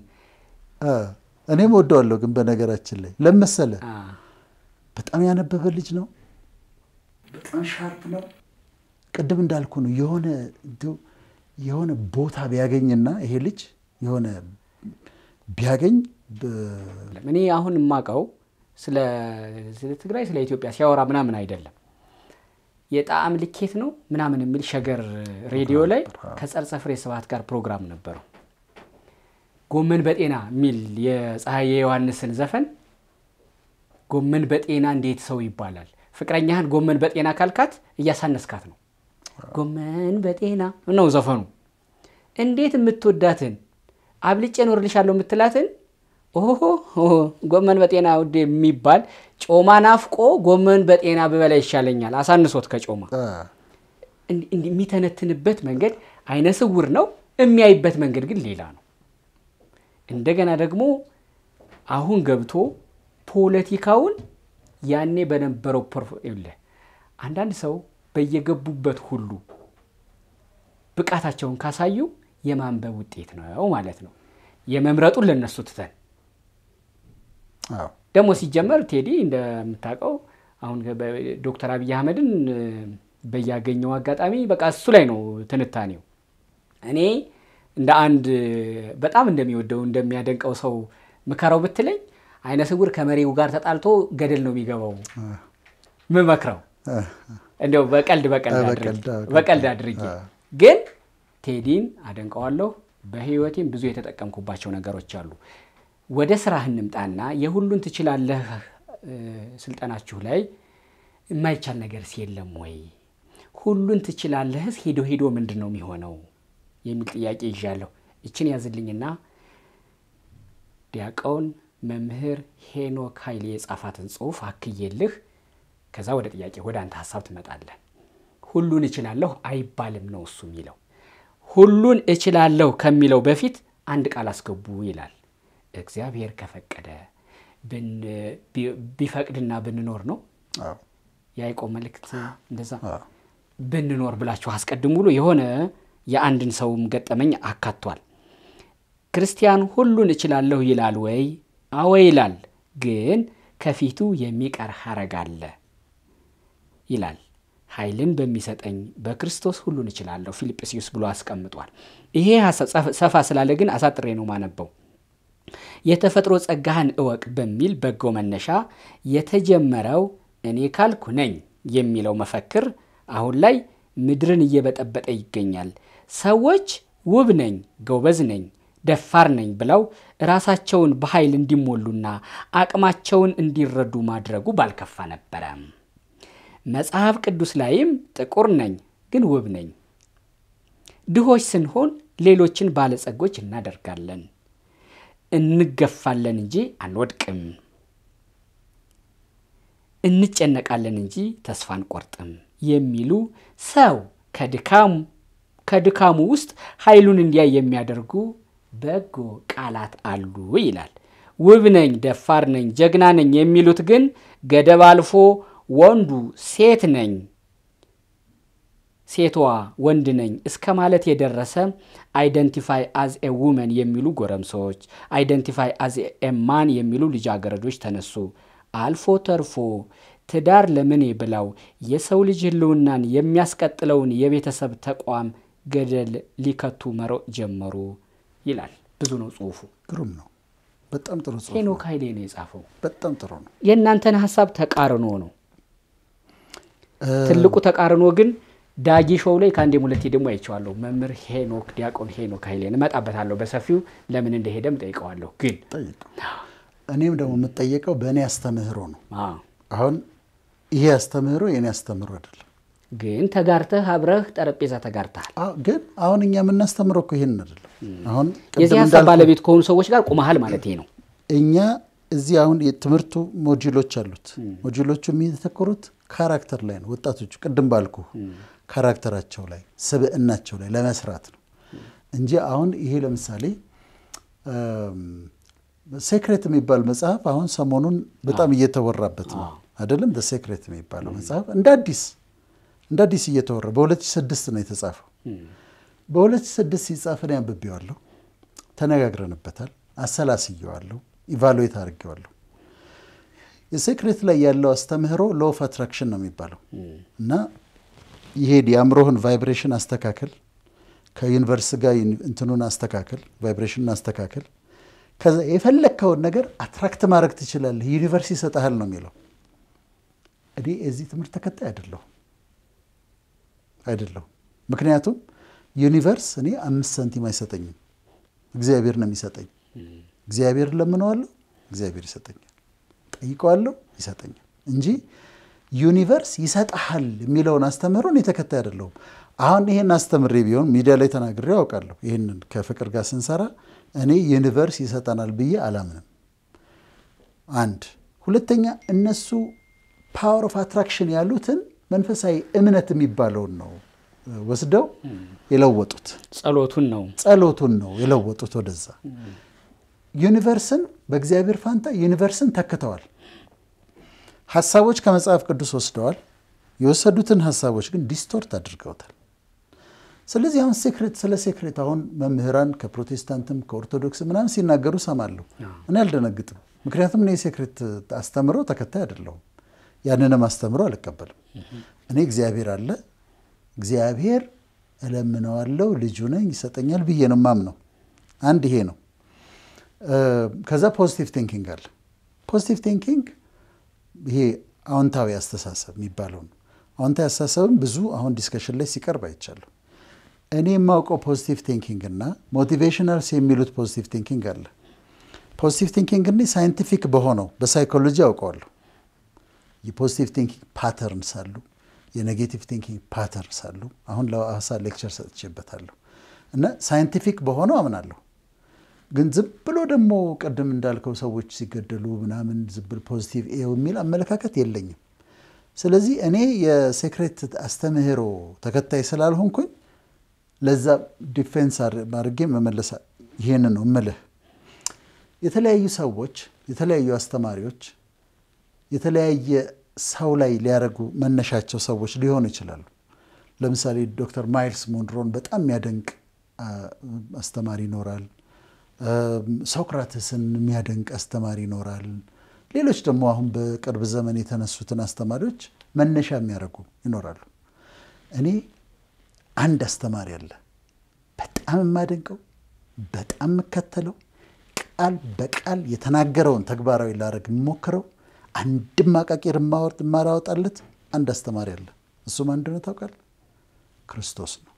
Speaker 1: እኔም ወደዋለሁ። ግን በነገራችን ላይ ለመሰለ በጣም ያነበበ ልጅ ነው። በጣም ሻርፕ ነው። ቅድም እንዳልኩ ነው የሆነ የሆነ ቦታ ቢያገኝና ይሄ ልጅ የሆነ ቢያገኝ እኔ
Speaker 2: አሁን የማውቀው ስለ ትግራይ ስለ ኢትዮጵያ ሲያወራ ምናምን አይደለም የጣዕም ልኬት ነው ምናምን የሚል ሸገር ሬዲዮ ላይ ከጸርጸፍሬ ፍሬ ስብሐት ጋር ፕሮግራም ነበረው። ጎመን በጤና የሚል የፀሐይ የዮሐንስን ዘፈን ጎመን በጤና እንዴት ሰው ይባላል? ፍቅረኛህን ጎመን በጤና ካልካት እያሳነስካት ነው። ጎመን በጤና ነው ዘፈኑ። እንዴት የምትወዳትን አብልጬ እኖርልሻለሁ የምትላትን ኦሆ ጎመን በጤና ውድ የሚባል ጮማ ናፍቆ ጎመን በጤና ብበላ ይሻለኛል። አሳንሶት ከጮማ የሚተነትንበት መንገድ አይነ ስውር ነው። የሚያይበት መንገድ ግን ሌላ ነው። እንደገና ደግሞ አሁን ገብቶ ፖለቲካውን ያኔ በነበረው አንዳንድ ሰው በየገቡበት ሁሉ ብቃታቸውን ካሳዩ የማንበብ ውጤት ነው ማለት ነው። የመምረጡን ለነሱ ትተን ደግሞ ሲጀመር ቴዲ እንደምታውቀው አሁን ዶክተር አብይ አህመድን በያገኘው አጋጣሚ በቃ እሱ ላይ ነው ትንታኔው። እኔ እንደ አንድ በጣም እንደሚወደው እንደሚያደንቀው ሰው ምከረው ብትለኝ አይነ ስውር ከመሪው ጋር ተጣልቶ ገደል ነው የሚገባው ምመክረው እንዲያው በቀልድ በቀልድ አድርጌ ግን ቴዲን አደንቀዋለሁ። በህይወቴም ብዙ የተጠቀምኩባቸው ነገሮች አሉ። ወደ ስራህ እንምጣና የሁሉን ትችላለህ ስልጠናችሁ ላይ የማይቻል ነገርስ የለም ወይ? ሁሉን ትችላለህስ ሄዶ ሄዶ ምንድን ነው የሚሆነው የሚል ጥያቄ ይዣለሁ። እችን ያዝልኝና ዲያቆን መምህር ሄኖክ ኃይሌ የጻፋትን ጽሁፍ አክዬልህ ከዛ ወደ ጥያቄ ወደ አንተ ሀሳብ ትመጣለን። ሁሉን እችላለሁ አይባልም ነው እሱ የሚለው። ሁሉን እችላለሁ ከሚለው በፊት አንድ ቃል አስገቡ ይላል። እግዚአብሔር ከፈቀደ ቢፈቅድና ብንኖር ነው የአይቆ መልእክት እንደዛ ብንኖር ብላችሁ አስቀድሙ ብሎ የሆነ የአንድን ሰውም ገጠመኝ አካቷል። ክርስቲያን ሁሉን እችላለሁ ይላል ወይ? አወ ይላል። ግን ከፊቱ የሚቀር ሀረግ አለ ይላል። ኃይልን በሚሰጠኝ በክርስቶስ ሁሉን እችላለሁ ፊልጵስዩስ ብሎ አስቀምጧል። ይሄ ሰፋ ስላለ ግን አሳጥሬ ነው ማነበው። የተፈጥሮ ጸጋህን እወቅ በሚል በጎ መነሻ የተጀመረው እኔ ካልኩ ነኝ የሚለው መፈክር አሁን ላይ ምድርን እየበጠበጠ ይገኛል። ሰዎች ውብ ነኝ፣ ጎበዝ ነኝ፣ ደፋር ነኝ ብለው ራሳቸውን በኃይል እንዲሞሉና አቅማቸውን እንዲረዱ ማድረጉ ባልከፋ ነበረ። መጽሐፍ ቅዱስ ላይም ጥቁር ነኝ ግን ውብ ነኝ፣ ድሆች ስንሆን ሌሎችን ባለጸጎች እናደርጋለን እንገፋለን እንጂ አንወድቅም። እንጨነቃለን እንጂ ተስፋ አንቆርጥም የሚሉ ሰው ከድካሙ ከድካሙ ውስጥ ኃይሉን እንዲያይ የሚያደርጉ በጎ ቃላት አሉ ይላል። ውብ ነኝ፣ ደፋር ነኝ፣ ጀግና ነኝ የሚሉት ግን ገደብ አልፎ ወንዱ ሴት ነኝ ሴቷ ወንድ ነኝ እስከ ማለት የደረሰ አይደንቲፋይ አዝ ኤ ውመን የሚሉ ጎረምሶች፣ አይደንቲፋይ አዝ ኤ ማን የሚሉ ልጃገረዶች ተነሱ። አልፎ ተርፎ ትዳር ለምኔ ብለው የሰው ልጅ ህልውናን የሚያስቀጥለውን የቤተሰብ ተቋም ገደል ሊከቱ መሮጥ ጀመሩ ይላል። ብዙ ነው ጽሁፉ። ግሩም ነው። በጣም ጥሩ ጽሁፍ። ሄኖክ ኃይሌ ነው የጻፈው። በጣም ጥሩ ነው። የእናንተን ሀሳብ ተቃርኖ ነው ትልቁ ተቃርኖ ግን ዳጊ ሾው ላይ ከአንዴም ሁለቴ ደግሞ አይቼዋለሁ። መምህር ሄኖክ ዲያቆን ሄኖክ ኃይሌ እመጣበታለሁ በሰፊው ለምን እንደሄደም ጠይቀዋለሁ። ግን
Speaker 1: እኔም ደግሞ የምጠየቀው በእኔ አስተምህሮ ነው። አሁን ይሄ አስተምህሮ የእኔ አስተምህሮ አይደለም። ግን ተጋርተህ አብረህ ጠረጴዛ ተጋርተሃል። ግን አሁን እኛ የምናስተምረው እኮ ይሄን አይደለም። አሁን የዚህ ሀሳብ ባለቤት ከሆኑ ሰዎች ጋር ቁመሃል ማለት ነው። እኛ እዚህ አሁን የትምህርቱ ሞጁሎች አሉት። ሞጁሎቹ የሚተኮሩት ካራክተር ላይ ነው። ወጣቶቹ ቅድም ባልኩ ካራክተራቸው ላይ ስብዕናቸው ላይ ለመስራት ነው እንጂ አሁን ይሄ ለምሳሌ ሴክሬት የሚባል መጽሐፍ አሁን ሰሞኑን በጣም እየተወራበት ነው አይደለም። ሴክሬት የሚባለው መጽሐፍ እንደ አዲስ እንደ አዲስ እየተወራ በ2006 ነው የተጻፈው። በ2006 ሲጻፍ ነው አንብቤዋለሁ፣ ተነጋግረንበታል፣ አሰላስየዋለሁ፣ ኢቫሉዌት አድርጌዋለሁ። የሴክሬት ላይ ያለው አስተምህሮ ሎፍ ኦፍ አትራክሽን ነው የሚባለው እና ይሄድ የአእምሮህን ቫይብሬሽን አስተካከል፣ ከዩኒቨርስ ጋር እንትኑን አስተካከል፣ ቫይብሬሽንን አስተካከል። ከዛ የፈለግከውን ነገር አትራክት ማድረግ ትችላለህ፣ ዩኒቨርስ ይሰጠሃል ነው የሚለው። እኔ የዚህ ትምህርት ተከታይ አይደለሁ አይደለሁ። ምክንያቱም ዩኒቨርስ እኔ አምስት ሳንቲም አይሰጠኝም፣ እግዚአብሔር ነው የሚሰጠኝ። እግዚአብሔር ለምነዋለሁ፣ እግዚአብሔር ይሰጠኛል። ጠይቀዋለሁ፣ ይሰጠኛል እንጂ ዩኒቨርስ ይሰጥሃል የሚለውን አስተምህሮን የተከታይ አይደለሁም። አሁን ይሄን አስተምሬ ቢሆን ሚዲያ ላይ ተናግሬ ያውቃለሁ። ይህንን ከፍቅር ጋር ስንሰራ እኔ ዩኒቨርስ ይሰጠናል ብዬ አላምንም። አንድ ሁለተኛ፣ እነሱ ፓወር ኦፍ አትራክሽን ያሉትን መንፈሳዊ እምነት የሚባለውን ነው ወስደው የለወጡት።
Speaker 2: ጸሎቱን ነው
Speaker 1: ጸሎቱን ነው የለወጡት ወደዛ ዩኒቨርስን በእግዚአብሔር ፋንታ ዩኒቨርስን ተክተዋል። ሀሳቦች ከመጽሐፍ ቅዱስ ወስደዋል። የወሰዱትን ሀሳቦች ግን ዲስቶርት አድርገውታል። ስለዚህ አሁን ሴክሬት ስለ ሴክሬት አሁን መምህራን ከፕሮቴስታንትም ከኦርቶዶክስ ምናምን ሲናገሩ ሰማለሁ። እኔ አልደነግጥም፣ ምክንያቱም እኔ የሴክሬት አስተምሮ ተከታይ አይደለሁም። ያንንም አስተምሮ አልቀበልም። እኔ እግዚአብሔር አለ፣ እግዚአብሔር እለምነዋለሁ፣ ልጁ ነኝ፣ ይሰጠኛል ብዬ ነው የማምነው። አንድ ይሄ ነው። ከዛ ፖዚቲቭ ቲንኪንግ አለ። ፖዚቲቭ ቲንኪንግ ይሄ አዎንታዊ አስተሳሰብ የሚባለው ነው። አዎንታዊ አስተሳሰብም ብዙ አሁን ዲስከሽን ላይ ሲቀርብ አይቻለሁ። እኔ የማውቀው ፖዚቲቭ ቲንኪንግ እና ሞቲቬሽናልስ የሚሉት ፖዚቲቭ ቲንኪንግ አለ። ፖዚቲቭ ቲንኪንግ እኔ ሳይንቲፊክ በሆነው በሳይኮሎጂ አውቀዋለሁ። የፖዚቲቭ ቲንኪንግ ፓተርንስ አሉ፣ የኔጌቲቭ ቲንኪንግ ፓተርንስ አሉ። አሁን ለአሳ ሌክቸር ሰጥቼበታለሁ እና ሳይንቲፊክ በሆነው አምናለሁ። ግን ዝም ብሎ ደግሞ ቅድም እንዳልከው ሰዎች ሲገደሉ ምናምን ዝም ብሎ ፖዚቲቭ የሚል አመለካከት የለኝም። ስለዚህ እኔ የሴክሬት አስተምህሮ ተከታይ ስላልሆንኩኝ ለዛ ዲፌንስ አድርጌ መመለሳ ይህን ነው ምልህ። የተለያዩ ሰዎች፣ የተለያዩ አስተማሪዎች የተለያየ ሰው ላይ ሊያደርጉ መነሻቸው ሰዎች ሊሆኑ ይችላሉ። ለምሳሌ ዶክተር ማይልስ ሞንድሮን በጣም የሚያደንቅ አስተማሪ ይኖራል። ሶክራተስን የሚያደንቅ አስተማሪ ይኖራል። ሌሎች ደግሞ አሁን በቅርብ ዘመን የተነሱትን አስተማሪዎች መነሻ የሚያደርጉ ይኖራሉ። እኔ አንድ አስተማሪ አለ በጣም የማደንቀው በጣም የምከተለው ቃል በቃል የተናገረውን ተግባራዊ ላደርግ የሚሞክረው አንድም አቃቂር የማላወጣለት አንድ አስተማሪ አለ። እሱም አንድ ነው ታውቃል፣ ክርስቶስ ነው።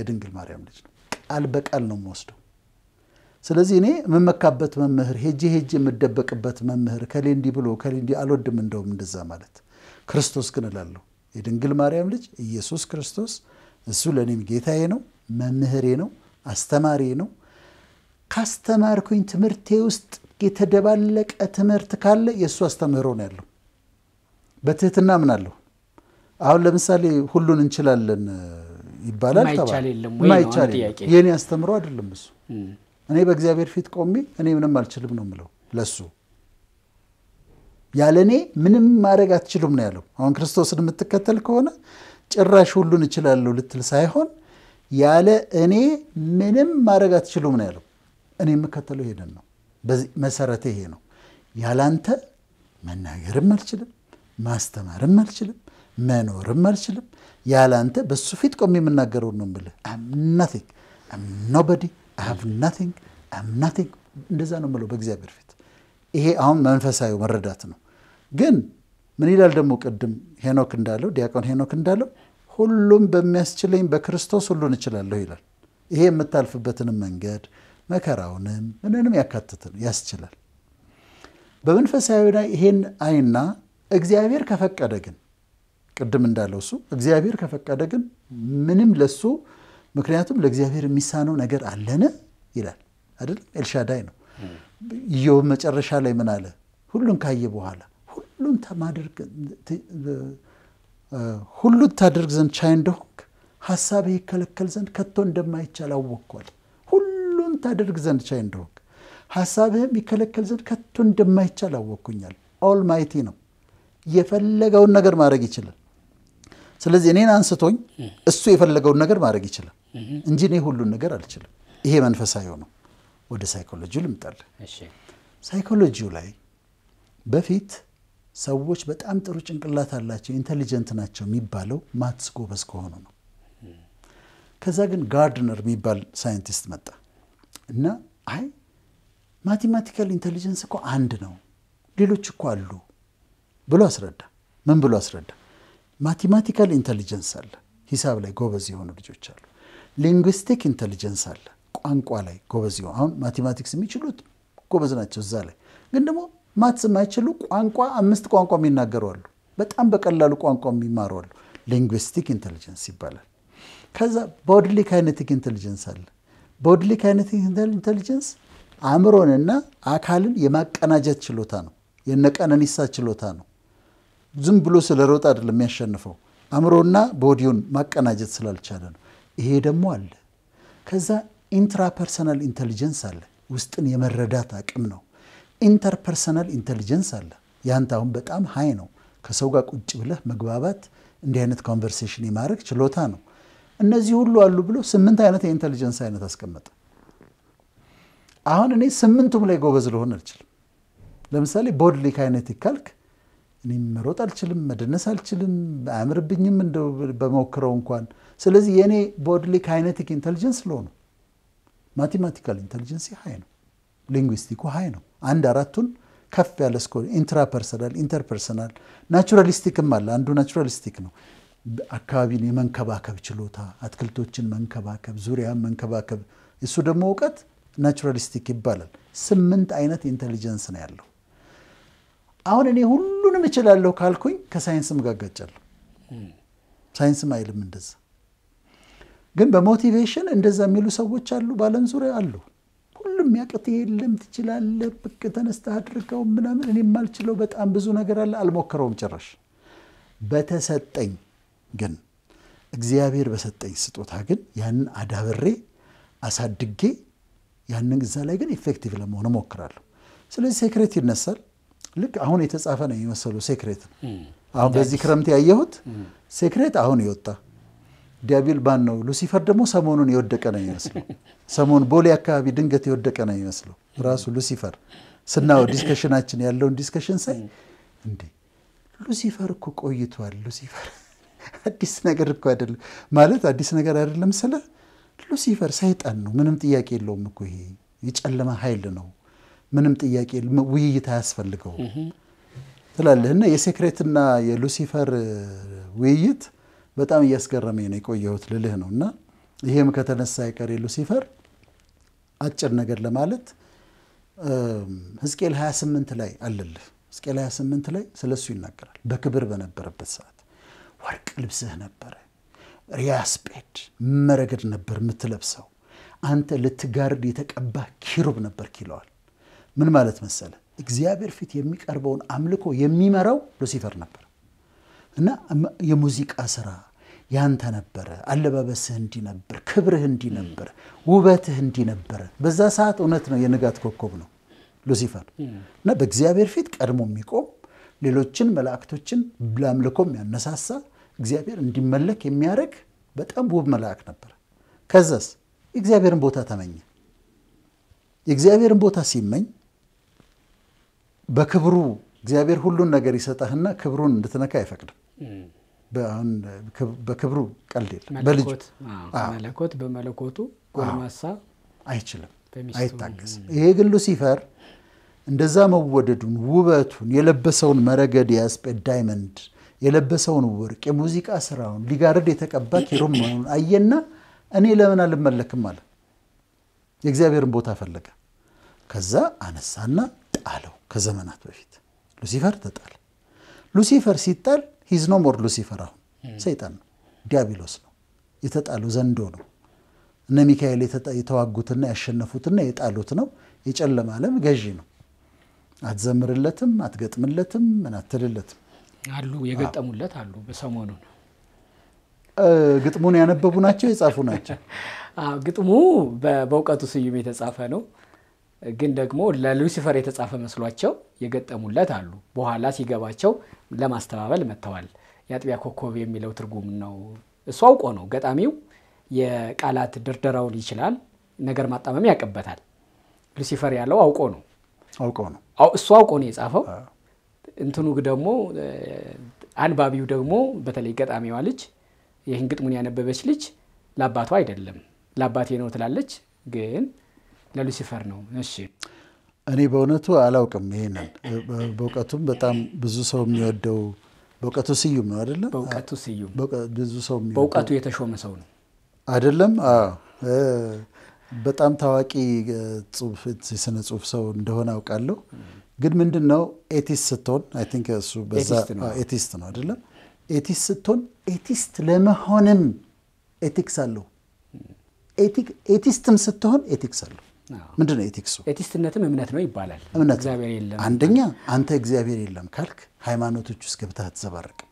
Speaker 1: የድንግል ማርያም ልጅ ነው። ቃል በቃል ነው የምወስደው ስለዚህ እኔ የምመካበት መምህር ሄጄ ሄጄ የምደበቅበት መምህር ከሌ እንዲህ ብሎ ከሌ እንዲህ አልወድም። እንደውም እንደዛ ማለት ክርስቶስ ግን እላለሁ የድንግል ማርያም ልጅ ኢየሱስ ክርስቶስ እሱ ለእኔም ጌታዬ ነው፣ መምህሬ ነው፣ አስተማሪ ነው። ካስተማርኩኝ ትምህርቴ ውስጥ የተደባለቀ ትምህርት ካለ የእሱ አስተምህሮ ነው ያለው። በትህትና አምናለሁ። አሁን ለምሳሌ ሁሉን እንችላለን ይባላል ተባለ። የእኔ አስተምሮ አይደለም እሱ እኔ በእግዚአብሔር ፊት ቆሜ እኔ ምንም አልችልም ነው የምለው ለሱ ያለ እኔ ምንም ማድረግ አትችሉም ነው ያለው። አሁን ክርስቶስን የምትከተል ከሆነ ጭራሽ ሁሉን እችላለሁ ልትል ሳይሆን ያለ እኔ ምንም ማድረግ አትችሉም ነው ያለው። እኔ የምከተለው ይሄንን ነው። በዚህ መሰረቴ ይሄ ነው። ያላንተ መናገርም አልችልም፣ ማስተማርም አልችልም፣ መኖርም አልችልም። ያላንተ በሱ ፊት ቆሜ የምናገረው ነው የምልህ። አም ናቲንግ አም ኖበዲ ሀቭ ናቲንግ ናቲንግ እንደዛ ነው የምለው በእግዚአብሔር ፊት። ይሄ አሁን መንፈሳዊ መረዳት ነው። ግን ምን ይላል ደግሞ ቅድም ሄኖክ እንዳለው ዲያቆን ሄኖክ እንዳለው ሁሉም በሚያስችለኝ በክርስቶስ ሁሉን እችላለሁ ይላል። ይሄ የምታልፍበትንም መንገድ መከራውንም ምንንም ያካትት ነው ያስችላል። በመንፈሳዊ ላይ ይሄን አይና እግዚአብሔር ከፈቀደ ግን ቅድም እንዳለው እሱ እግዚአብሔር ከፈቀደ ግን ምንም ለሱ ምክንያቱም ለእግዚአብሔር የሚሳነው ነገር አለን ይላል አይደለም? ኤልሻዳይ ነው። ኢዮብ መጨረሻ ላይ ምን አለ? ሁሉን ካየ በኋላ ሁሉን ሁሉ ታደርግ ዘንድ ቻይ እንደሆንክ ሀሳብ ይከለከል ዘንድ ከቶ እንደማይቻል አወቅኳል። ሁሉን ታደርግ ዘንድ ቻይ እንደሆንክ ሀሳብህም ይከለከል ዘንድ ከቶ እንደማይቻል አወቅኩኛል። ኦልማይቲ ነው። የፈለገውን ነገር ማድረግ ይችላል። ስለዚህ እኔን አንስቶኝ እሱ የፈለገውን ነገር ማድረግ ይችላል እንጂ እኔ ሁሉን ነገር አልችልም። ይሄ መንፈሳዊ ነው። ወደ ሳይኮሎጂው ልምጣል። ሳይኮሎጂው ላይ በፊት ሰዎች በጣም ጥሩ ጭንቅላት አላቸው ኢንተሊጀንት ናቸው የሚባለው ማትስ ጎበዝ ከሆኑ ነው። ከዛ ግን ጋርድነር የሚባል ሳይንቲስት መጣ እና አይ ማቴማቲካል ኢንቴሊጀንስ እኮ አንድ ነው፣ ሌሎች እኮ አሉ ብሎ አስረዳ። ምን ብሎ አስረዳ? ማቴማቲካል ኢንተሊጀንስ አለ። ሂሳብ ላይ ጎበዝ የሆኑ ልጆች አሉ። ሊንጉስቲክ ኢንተሊጀንስ አለ። ቋንቋ ላይ ጎበዝ የሆኑ አሁን ማቴማቲክስ የሚችሉት ጎበዝ ናቸው እዛ ላይ። ግን ደግሞ ማትስ የማይችሉ ቋንቋ አምስት ቋንቋ የሚናገሩ አሉ። በጣም በቀላሉ ቋንቋ የሚማሩ አሉ። ሊንጉስቲክ ኢንተሊጀንስ ይባላል። ከዛ ቦድሊ ካይነቲክ ኢንተሊጀንስ አለ። ቦድሊ ካይነቲክ ኢንተሊጀንስ አእምሮንና አካልን የማቀናጀት ችሎታ ነው። የነቀነኒሳ ችሎታ ነው። ዝም ብሎ ስለሮጠ አይደለም የሚያሸንፈው፣ አእምሮና ቦዲውን ማቀናጀት ስላልቻለ ነው። ይሄ ደግሞ አለ። ከዛ ኢንትራፐርሰናል ኢንቴሊጀንስ አለ፣ ውስጥን የመረዳት አቅም ነው። ኢንተርፐርሰናል ኢንቴሊጀንስ አለ፣ ያንተ አሁን በጣም ሀይ ነው። ከሰው ጋር ቁጭ ብለህ መግባባት፣ እንዲህ አይነት ኮንቨርሴሽን የማድረግ ችሎታ ነው። እነዚህ ሁሉ አሉ ብሎ ስምንት አይነት የኢንቴሊጀንስ አይነት አስቀመጠ። አሁን እኔ ስምንቱም ላይ ጎበዝ ልሆን አልችልም። ለምሳሌ ቦድሊ ካይነቲክ ካልክ እኔም መሮጥ አልችልም፣ መደነስ አልችልም፣ አያምርብኝም እንደው በሞክረው እንኳን። ስለዚህ የእኔ ቦድሊ ካይነቲክ ኢንቴሊጀንስ ሎ ነው። ማቴማቲካል ኢንቴሊጀንስ ሀይ ነው። ሊንግዊስቲኩ ሀይ ነው። አንድ አራቱን ከፍ ያለ ስኮር ኢንትራፐርሰናል፣ ኢንተርፐርሰናል፣ ናቹራሊስቲክም አለ። አንዱ ናቹራሊስቲክ ነው። አካባቢን የመንከባከብ ችሎታ፣ አትክልቶችን መንከባከብ፣ ዙሪያን መንከባከብ፣ እሱ ደግሞ እውቀት ናቹራሊስቲክ ይባላል። ስምንት አይነት ኢንቴሊጀንስ ነው ያለው። አሁን እኔ ሁሉንም እችላለሁ ካልኩኝ ከሳይንስም ጋር ገጫለሁ። ሳይንስም አይልም እንደዛ። ግን በሞቲቬሽን እንደዛ የሚሉ ሰዎች አሉ፣ በአለም ዙሪያ አሉ። ሁሉም ያቅት የለም ትችላለህ፣ ብቅ ተነስተ አድርገው ምናምን። እኔ የማልችለው በጣም ብዙ ነገር አለ፣ አልሞከረውም ጭራሽ። በተሰጠኝ ግን እግዚአብሔር በሰጠኝ ስጦታ ግን ያንን አዳብሬ አሳድጌ ያንን እዛ ላይ ግን ኢፌክቲቭ ለመሆን እሞክራለሁ። ስለዚህ ሴክሬት ይነሳል። ልክ አሁን የተጻፈ ነው የመሰለው ሴክሬት አሁን በዚህ ክረምት ያየሁት ሴክሬት አሁን የወጣ ዲያብል ባን ነው። ሉሲፈር ደግሞ ሰሞኑን የወደቀ ነው የሚመስለው። [laughs] ሰሞኑን ቦሌ አካባቢ ድንገት የወደቀ ነው የሚመስለው ራሱ ሉሲፈር ስናው ዲስከሽናችን ያለውን ዲስከሽን ሳይ እንዴ ሉሲፈር እኮ ቆይቷል። ሉሲፈር [laughs] አዲስ ነገር እኮ አይደለም ማለት አዲስ ነገር አይደለም ስለ ሉሲፈር ሰይጣን ነው። ምንም ጥያቄ የለውም እኮ ይሄ የጨለማ ኃይል ነው ምንም ጥያቄ ውይይት አያስፈልገው ትላለህ እና የሴክሬትና የሉሲፈር ውይይት በጣም እያስገረመኝ ነው የቆየሁት ልልህ ነው እና ይህም ከተነሳ አይቀር የሉሲፈር አጭር ነገር ለማለት ህዝቅኤል 28 ላይ አለልህ። ሕዝቅኤል 28 ላይ ስለሱ ይናገራል። በክብር በነበረበት ሰዓት ወርቅ ልብስህ ነበረ፣ ሪያስጴድ መረግድ ነበር የምትለብሰው አንተ ልትጋርድ የተቀባህ ኪሩብ ነበርክ ይለዋል። ምን ማለት መሰለ እግዚአብሔር ፊት የሚቀርበውን አምልኮ የሚመራው ሉሲፈር ነበር እና የሙዚቃ ስራ ያንተ ነበረ። አለባበስህ እንዲህ ነበር፣ ክብርህ እንዲህ ነበር፣ ውበትህ እንዲህ ነበረ። በዛ ሰዓት እውነት ነው የንጋት ኮከብ ነው ሉሲፈር እና በእግዚአብሔር ፊት ቀድሞ የሚቆም ሌሎችን መላእክቶችን ለአምልኮ የሚያነሳሳ እግዚአብሔር እንዲመለክ የሚያደርግ በጣም ውብ መልአክ ነበር። ከዛስ የእግዚአብሔርን ቦታ ተመኘ። የእግዚአብሔርን ቦታ ሲመኝ በክብሩ እግዚአብሔር ሁሉን ነገር ይሰጠህና ክብሩን እንድትነካ አይፈቅድም። በክብሩ ቀልድ የለም። በልጁ መለኮት በመለኮቱ ጎልማሳ አይችልም፣ አይታገስም። ይሄ ግን ሉሲፈር እንደዛ መወደዱን ውበቱን የለበሰውን መረገድ ያስጴድ ዳይመንድ የለበሰውን ወርቅ የሙዚቃ ስራውን ሊጋርድ የተቀባ ኪሩም መሆኑን አየና እኔ ለምን አልመለክም አለ። የእግዚአብሔርን ቦታ ፈለገ። ከዛ አነሳና ጣለው። ከዘመናት በፊት ሉሲፈር ተጣለ። ሉሲፈር ሲጣል ሂዝ ኖ ሞር ሉሲፈር፣ አሁን ሰይጣን ነው፣ ዲያብሎስ ነው፣ የተጣለው ዘንዶ ነው። እነ ሚካኤል የተዋጉትና ያሸነፉትና የጣሉት ነው። የጨለማ ዓለም ገዢ ነው። አትዘምርለትም፣ አትገጥምለትም፣ ምን አትልለትም። አሉ የገጠሙለት
Speaker 2: አሉ። በሰሞኑ
Speaker 1: ግጥሙን ያነበቡ ናቸው የጻፉ ናቸው። [laughs] ግጥሙ
Speaker 2: በእውቀቱ ስዩም የተጻፈ ነው። ግን ደግሞ ለሉሲፈር የተጻፈ መስሏቸው የገጠሙለት አሉ። በኋላ ሲገባቸው ለማስተባበል መጥተዋል። የአጥቢያ ኮከብ የሚለው ትርጉም ነው። እሱ አውቆ ነው። ገጣሚው የቃላት ድርደራውን ይችላል፣ ነገር ማጣመም ያቀበታል። ሉሲፈር ያለው አውቆ ነው አውቆ ነው እሱ አውቆ ነው የጻፈው። እንትኑ ደግሞ አንባቢው ደግሞ በተለይ ገጣሚዋ ልጅ ይህን ግጥሙን ያነበበች ልጅ ለአባቷ አይደለም ለአባቴ ነው ትላለች ግን ለሉሲፈር ነው። እሺ
Speaker 1: እኔ በእውነቱ አላውቅም ይሄንን። በእውቀቱም በጣም ብዙ ሰው የሚወደው በእውቀቱ ስዩም ነው አይደለም? በእውቀቱ ስዩም ብዙ ሰው በእውቀቱ
Speaker 2: የተሾመ ሰው ነው
Speaker 1: አይደለም? በጣም ታዋቂ የስነ ጽሁፍ ሰው እንደሆነ አውቃለሁ። ግን ምንድን ነው ኤቲስት ስትሆን አይ ቲንክ እሱ በዛ ኤቲስት ነው አይደለም? ኤቲስት ስትሆን ኤቲስት ለመሆንም ኤቲክስ አለው። ኤቲስትም ስትሆን ኤቲክስ አለው። ምንድን ነው ኤቲክሱ? ኤቲስትነትም እምነት ነው ይባላል። እምነት እግዚአብሔር የለም። አንደኛ አንተ እግዚአብሔር የለም ካልክ ሃይማኖቶች ውስጥ ገብተህ አትዘባረቅም።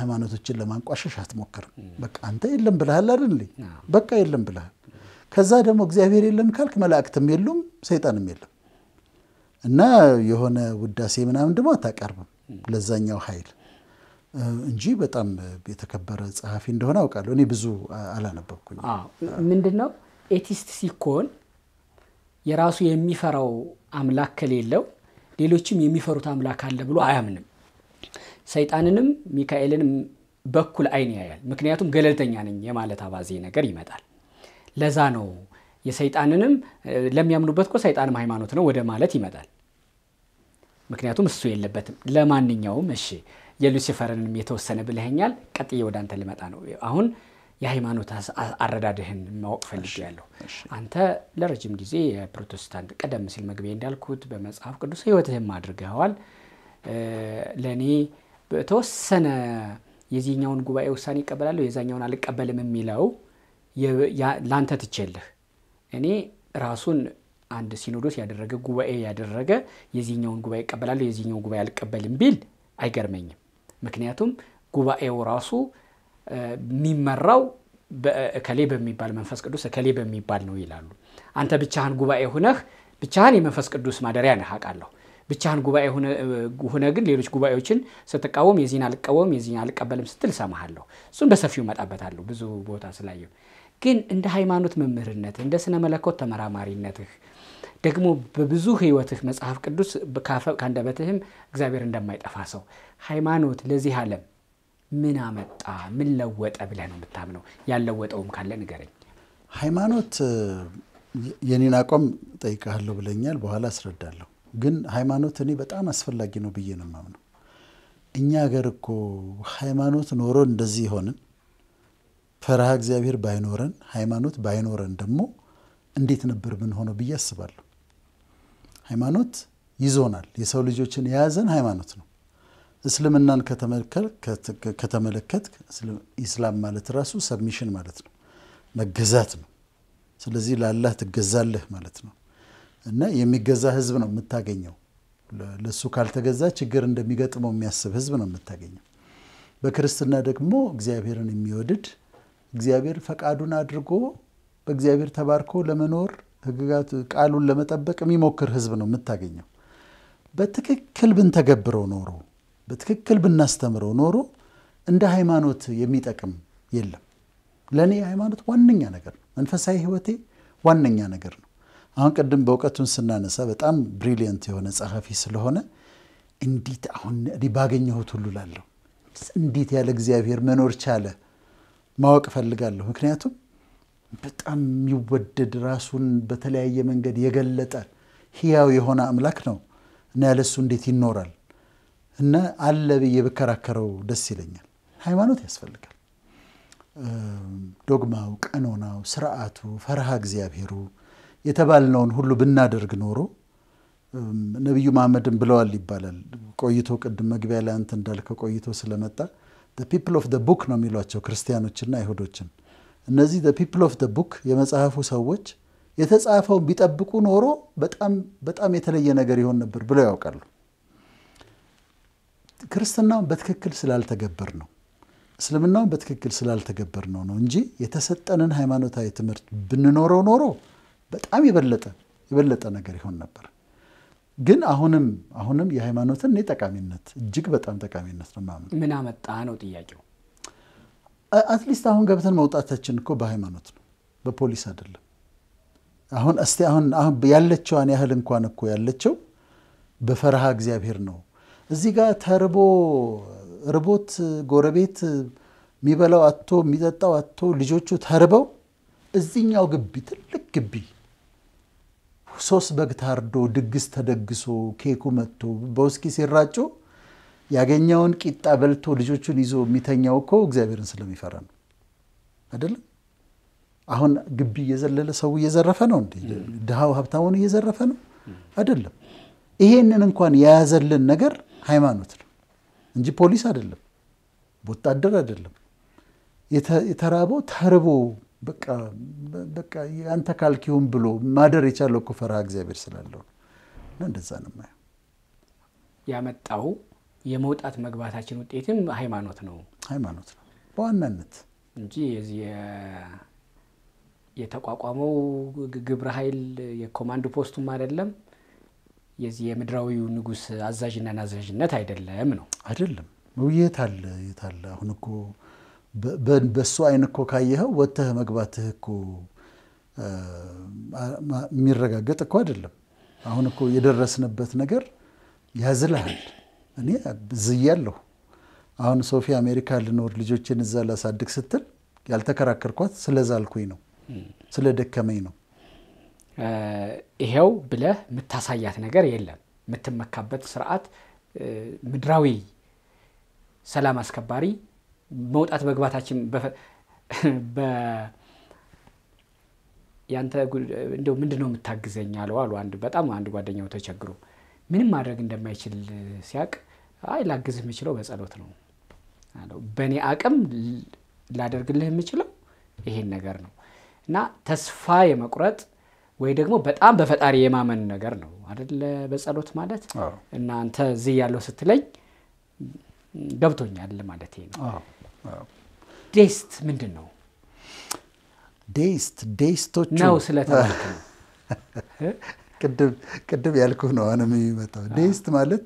Speaker 1: ሃይማኖቶችን ለማንቋሸሽ አትሞክርም። በቃ አንተ የለም ብለሃል አይደል? በቃ የለም ብለሃል። ከዛ ደግሞ እግዚአብሔር የለም ካልክ መላእክትም የሉም ሰይጣንም የለም እና የሆነ ውዳሴ ምናምን ደግሞ አታቀርብም ለዛኛው ኃይል እንጂ በጣም የተከበረ ጸሐፊ እንደሆነ አውቃለሁ። እኔ ብዙ አላነበብኩኝ። ምንድን ነው ኤቲስት
Speaker 2: ሲኮን የራሱ የሚፈራው አምላክ ከሌለው ሌሎችም የሚፈሩት አምላክ አለ ብሎ አያምንም። ሰይጣንንም ሚካኤልንም በኩል አይን ያያል። ምክንያቱም ገለልተኛ ነኝ የማለት አባዜ ነገር ይመጣል። ለዛ ነው የሰይጣንንም ለሚያምኑበት እኮ ሰይጣንም ሃይማኖት ነው ወደ ማለት ይመጣል። ምክንያቱም እሱ የለበትም። ለማንኛውም እሺ የሉሲፈርንም የተወሰነ ብልህኛል። ቀጥዬ ወደ አንተ ልመጣ ነው አሁን የሃይማኖት አረዳድህን ማወቅ ያለሁ። አንተ ለረጅም ጊዜ የፕሮቴስታንት ቀደም ሲል መግቢያ እንዳልኩት በመጽሐፍ ቅዱስ ህይወትህም አድርገኸዋል። ለእኔ በተወሰነ የዚህኛውን ጉባኤ ውሳኔ ይቀበላለሁ የዛኛውን አልቀበልም የሚለው ለአንተ ትቼልህ እኔ ራሱን አንድ ሲኖዶስ ያደረገ ጉባኤ ያደረገ የዚህኛውን ጉባኤ ይቀበላለሁ የዚህኛውን ጉባኤ አልቀበልም ቢል አይገርመኝም። ምክንያቱም ጉባኤው ራሱ የሚመራው በእከሌ በሚባል መንፈስ ቅዱስ እከሌ በሚባል ነው ይላሉ። አንተ ብቻህን ጉባኤ ሁነህ ብቻህን የመንፈስ ቅዱስ ማደሪያ ነህ አቃለሁ ብቻህን ጉባኤ ሁነ ግን ሌሎች ጉባኤዎችን ስትቃወም የዚህን አልቃወም የዚህን አልቀበልም ስትል ሰማሃለሁ እሱን በሰፊው መጣበታለሁ ብዙ ቦታ ስላየው። ግን እንደ ሃይማኖት መምህርነት እንደ ስነ መለኮት ተመራማሪነትህ ደግሞ በብዙ ህይወትህ መጽሐፍ ቅዱስ ከአንደበትህም እግዚአብሔር እንደማይጠፋ ሰው ሃይማኖት ለዚህ ዓለም ምን አመጣ ምን ለወጠ ብለህ ነው የምታምነው? ያለወጠውም ካለ ንገረኝ።
Speaker 1: ሃይማኖት የኔን አቋም ጠይቀሃለሁ ብለኛል፣ በኋላ አስረዳለሁ። ግን ሃይማኖት እኔ በጣም አስፈላጊ ነው ብዬ ነው ማምነው እኛ ሀገር እኮ ሃይማኖት ኖሮ እንደዚህ ሆንን፣ ፈርሃ እግዚአብሔር ባይኖረን፣ ሃይማኖት ባይኖረን ደግሞ እንዴት ነበር ምን ሆነው ብዬ አስባለሁ። ሃይማኖት ይዞናል። የሰው ልጆችን የያዘን ሃይማኖት ነው። እስልምናን ከተመለከት ኢስላም ማለት ራሱ ሰብሚሽን ማለት ነው፣ መገዛት ነው። ስለዚህ ለአላህ ትገዛለህ ማለት ነው እና የሚገዛ ህዝብ ነው የምታገኘው። ለእሱ ካልተገዛ ችግር እንደሚገጥመው የሚያስብ ህዝብ ነው የምታገኘው። በክርስትና ደግሞ እግዚአብሔርን የሚወድድ እግዚአብሔር ፈቃዱን አድርጎ በእግዚአብሔር ተባርኮ ለመኖር ህግጋት፣ ቃሉን ለመጠበቅ የሚሞክር ህዝብ ነው የምታገኘው። በትክክል ብንተገብረው ኖሮ በትክክል ብናስተምረው ኖሮ እንደ ሃይማኖት የሚጠቅም የለም። ለእኔ ሃይማኖት ዋነኛ ነገር ነው። መንፈሳዊ ህይወቴ ዋነኛ ነገር ነው። አሁን ቅድም በእውቀቱን ስናነሳ በጣም ብሪሊየንት የሆነ ጸሐፊ ስለሆነ እንዴት አሁን እኔ ባገኘሁት ሁሉ ላለሁ እንዴት ያለ እግዚአብሔር መኖር ቻለ ማወቅ እፈልጋለሁ። ምክንያቱም በጣም የሚወደድ ራሱን በተለያየ መንገድ የገለጠ ህያው የሆነ አምላክ ነው እና ያለሱ እንዴት ይኖራል እና አለ ብዬ ብከራከረው ደስ ይለኛል። ሃይማኖት ያስፈልጋል። ዶግማው፣ ቀኖናው፣ ስርዓቱ፣ ፈርሃ እግዚአብሔሩ የተባልነውን ሁሉ ብናደርግ ኖሮ ነቢዩ መሐመድን ብለዋል ይባላል። ቆይቶ ቅድም መግቢያ ላይ አንተ እንዳልከው ቆይቶ ስለመጣ ፒፕል ኦፍ ቡክ ነው የሚሏቸው ክርስቲያኖችና አይሁዶችን። እነዚህ ፒፕል ኦፍ ቡክ የመጽሐፉ ሰዎች የተጻፈውን ቢጠብቁ ኖሮ በጣም በጣም የተለየ ነገር ይሆን ነበር ብለው ያውቃሉ። ክርስትናውን በትክክል ስላልተገበር ነው እስልምናውን በትክክል ስላልተገበር ነው ነው እንጂ የተሰጠንን ሃይማኖታዊ ትምህርት ብንኖረው ኖሮ በጣም የበለጠ የበለጠ ነገር ይሆን ነበር። ግን አሁንም አሁንም የሃይማኖትን እኔ ጠቃሚነት እጅግ በጣም ጠቃሚነት ነው ማምን ምን አመጣ ነው ጥያቄው። አትሊስት አሁን ገብተን መውጣታችን እኮ በሃይማኖት ነው፣ በፖሊስ አይደለም። አሁን እስቲ አሁን ያለችዋን ያህል እንኳን እኮ ያለችው በፈረሃ እግዚአብሔር ነው እዚህ ጋር ተርቦ ርቦት ጎረቤት የሚበላው አቶ የሚጠጣው አቶ ልጆቹ ተርበው እዚኛው ግቢ ትልቅ ግቢ ሶስት በግ ታርዶ ድግስ ተደግሶ ኬኩ መጥቶ በውስኪ ሲራጩ ያገኘውን ቂጣ በልቶ ልጆቹን ይዞ የሚተኛው እኮ እግዚአብሔርን ስለሚፈራ ነው አይደለም? አሁን ግቢ እየዘለለ ሰው እየዘረፈ ነው እንዴ? ድሃው ሀብታሙን እየዘረፈ ነው አይደለም? ይሄንን እንኳን የያዘልን ነገር ሃይማኖት ነው እንጂ ፖሊስ አይደለም፣ ወታደር አይደለም። የተራበው ተርቦ በቃ አንተ ካልኪሁን ብሎ ማደር የቻለው እኮ ፈርሃ እግዚአብሔር ስላለው እና እንደዛ ነው የማየው።
Speaker 2: ያመጣው የመውጣት መግባታችን ውጤትም ሃይማኖት ነው ሃይማኖት ነው በዋናነት እንጂ የተቋቋመው ግብረ ኃይል የኮማንድ ፖስቱም አይደለም። የዚህ የምድራዊው ንጉስ አዛዥና ናዛዥነት አይደለም
Speaker 1: ነው አይደለም። የት አለ የት አለ? አሁን እኮ በእሱ አይን እኮ ካየኸው ወጥተህ መግባትህ እኮ የሚረጋገጥ እኮ አይደለም። አሁን እኮ የደረስንበት ነገር ያዝልሃል። እኔ ዝያለሁ። አሁን ሶፊ አሜሪካ ልኖር ልጆችን እዛ ላሳድግ ስትል ያልተከራከርኳት ስለዛልኩኝ ነው፣ ስለደከመኝ ነው። ይሄው ብለህ የምታሳያት ነገር የለም። የምትመካበት
Speaker 2: ስርዓት ምድራዊ ሰላም አስከባሪ መውጣት መግባታችን [laughs] ያንተ እንደው ምንድን ነው የምታግዘኝ አለው አሉ አንድ በጣም አንድ ጓደኛው ተቸግሮ ምንም ማድረግ እንደማይችል ሲያቅ አይ ላግዝህ የምችለው በጸሎት ነው አለው። በእኔ አቅም ላደርግልህ የምችለው ይሄን ነገር ነው እና ተስፋ የመቁረጥ ወይ ደግሞ በጣም በፈጣሪ የማመን ነገር ነው አደለ? በጸሎት ማለት እና አንተ እዚህ ያለው ስትለኝ ገብቶኛል ማለት ነው።
Speaker 1: ዴስት ምንድን ነው? ዴስት ዴስቶቹ ነው ስለተባልክ ነው። [laughs] ቅድም ያልኩ ነው አሁንም የሚመጣው ዴስት ማለት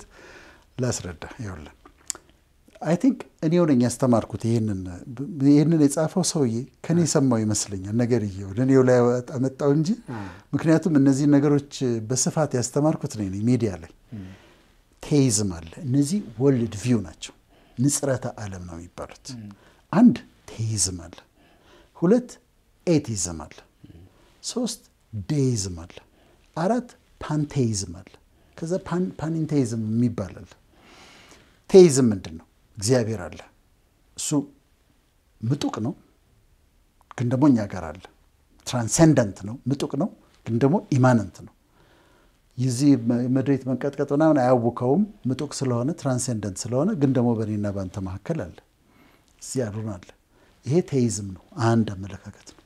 Speaker 1: ላስረዳ ይውላል አይ ቲንክ እኔው ያስተማርኩት። ይህንን ይህንን የጻፈው ሰውዬ ከኔ የሰማው ይመስለኛል። ነገር እየው እኔው ላይ አመጣው እንጂ ምክንያቱም እነዚህ ነገሮች በስፋት ያስተማርኩት ነ ሚዲያ ላይ ቴይዝም አለ። እነዚህ ወልድ ቪው ናቸው። ንጽረተ ዓለም ነው የሚባሉት። አንድ ቴይዝም አለ፣ ሁለት ኤቲዝም አለ፣ ሶስት ዴይዝም አለ፣ አራት ፓንቴይዝም አለ፣ ከዛ ፓንቴይዝም የሚባላል ቴይዝም ምንድን ነው? እግዚአብሔር አለ። እሱ ምጡቅ ነው፣ ግን ደግሞ እኛ ጋር አለ። ትራንሰንደንት ነው፣ ምጡቅ ነው፣ ግን ደግሞ ኢማነንት ነው። የዚህ መሬት መንቀጥቀጥ ምናምን አያውከውም። ምጡቅ ስለሆነ ትራንሰንደንት ስለሆነ ግን ደግሞ በእኔና በአንተ መካከል አለ፣ እዚህ አሉን አለ። ይሄ ቴይዝም ነው፣ አንድ አመለካከት ነው።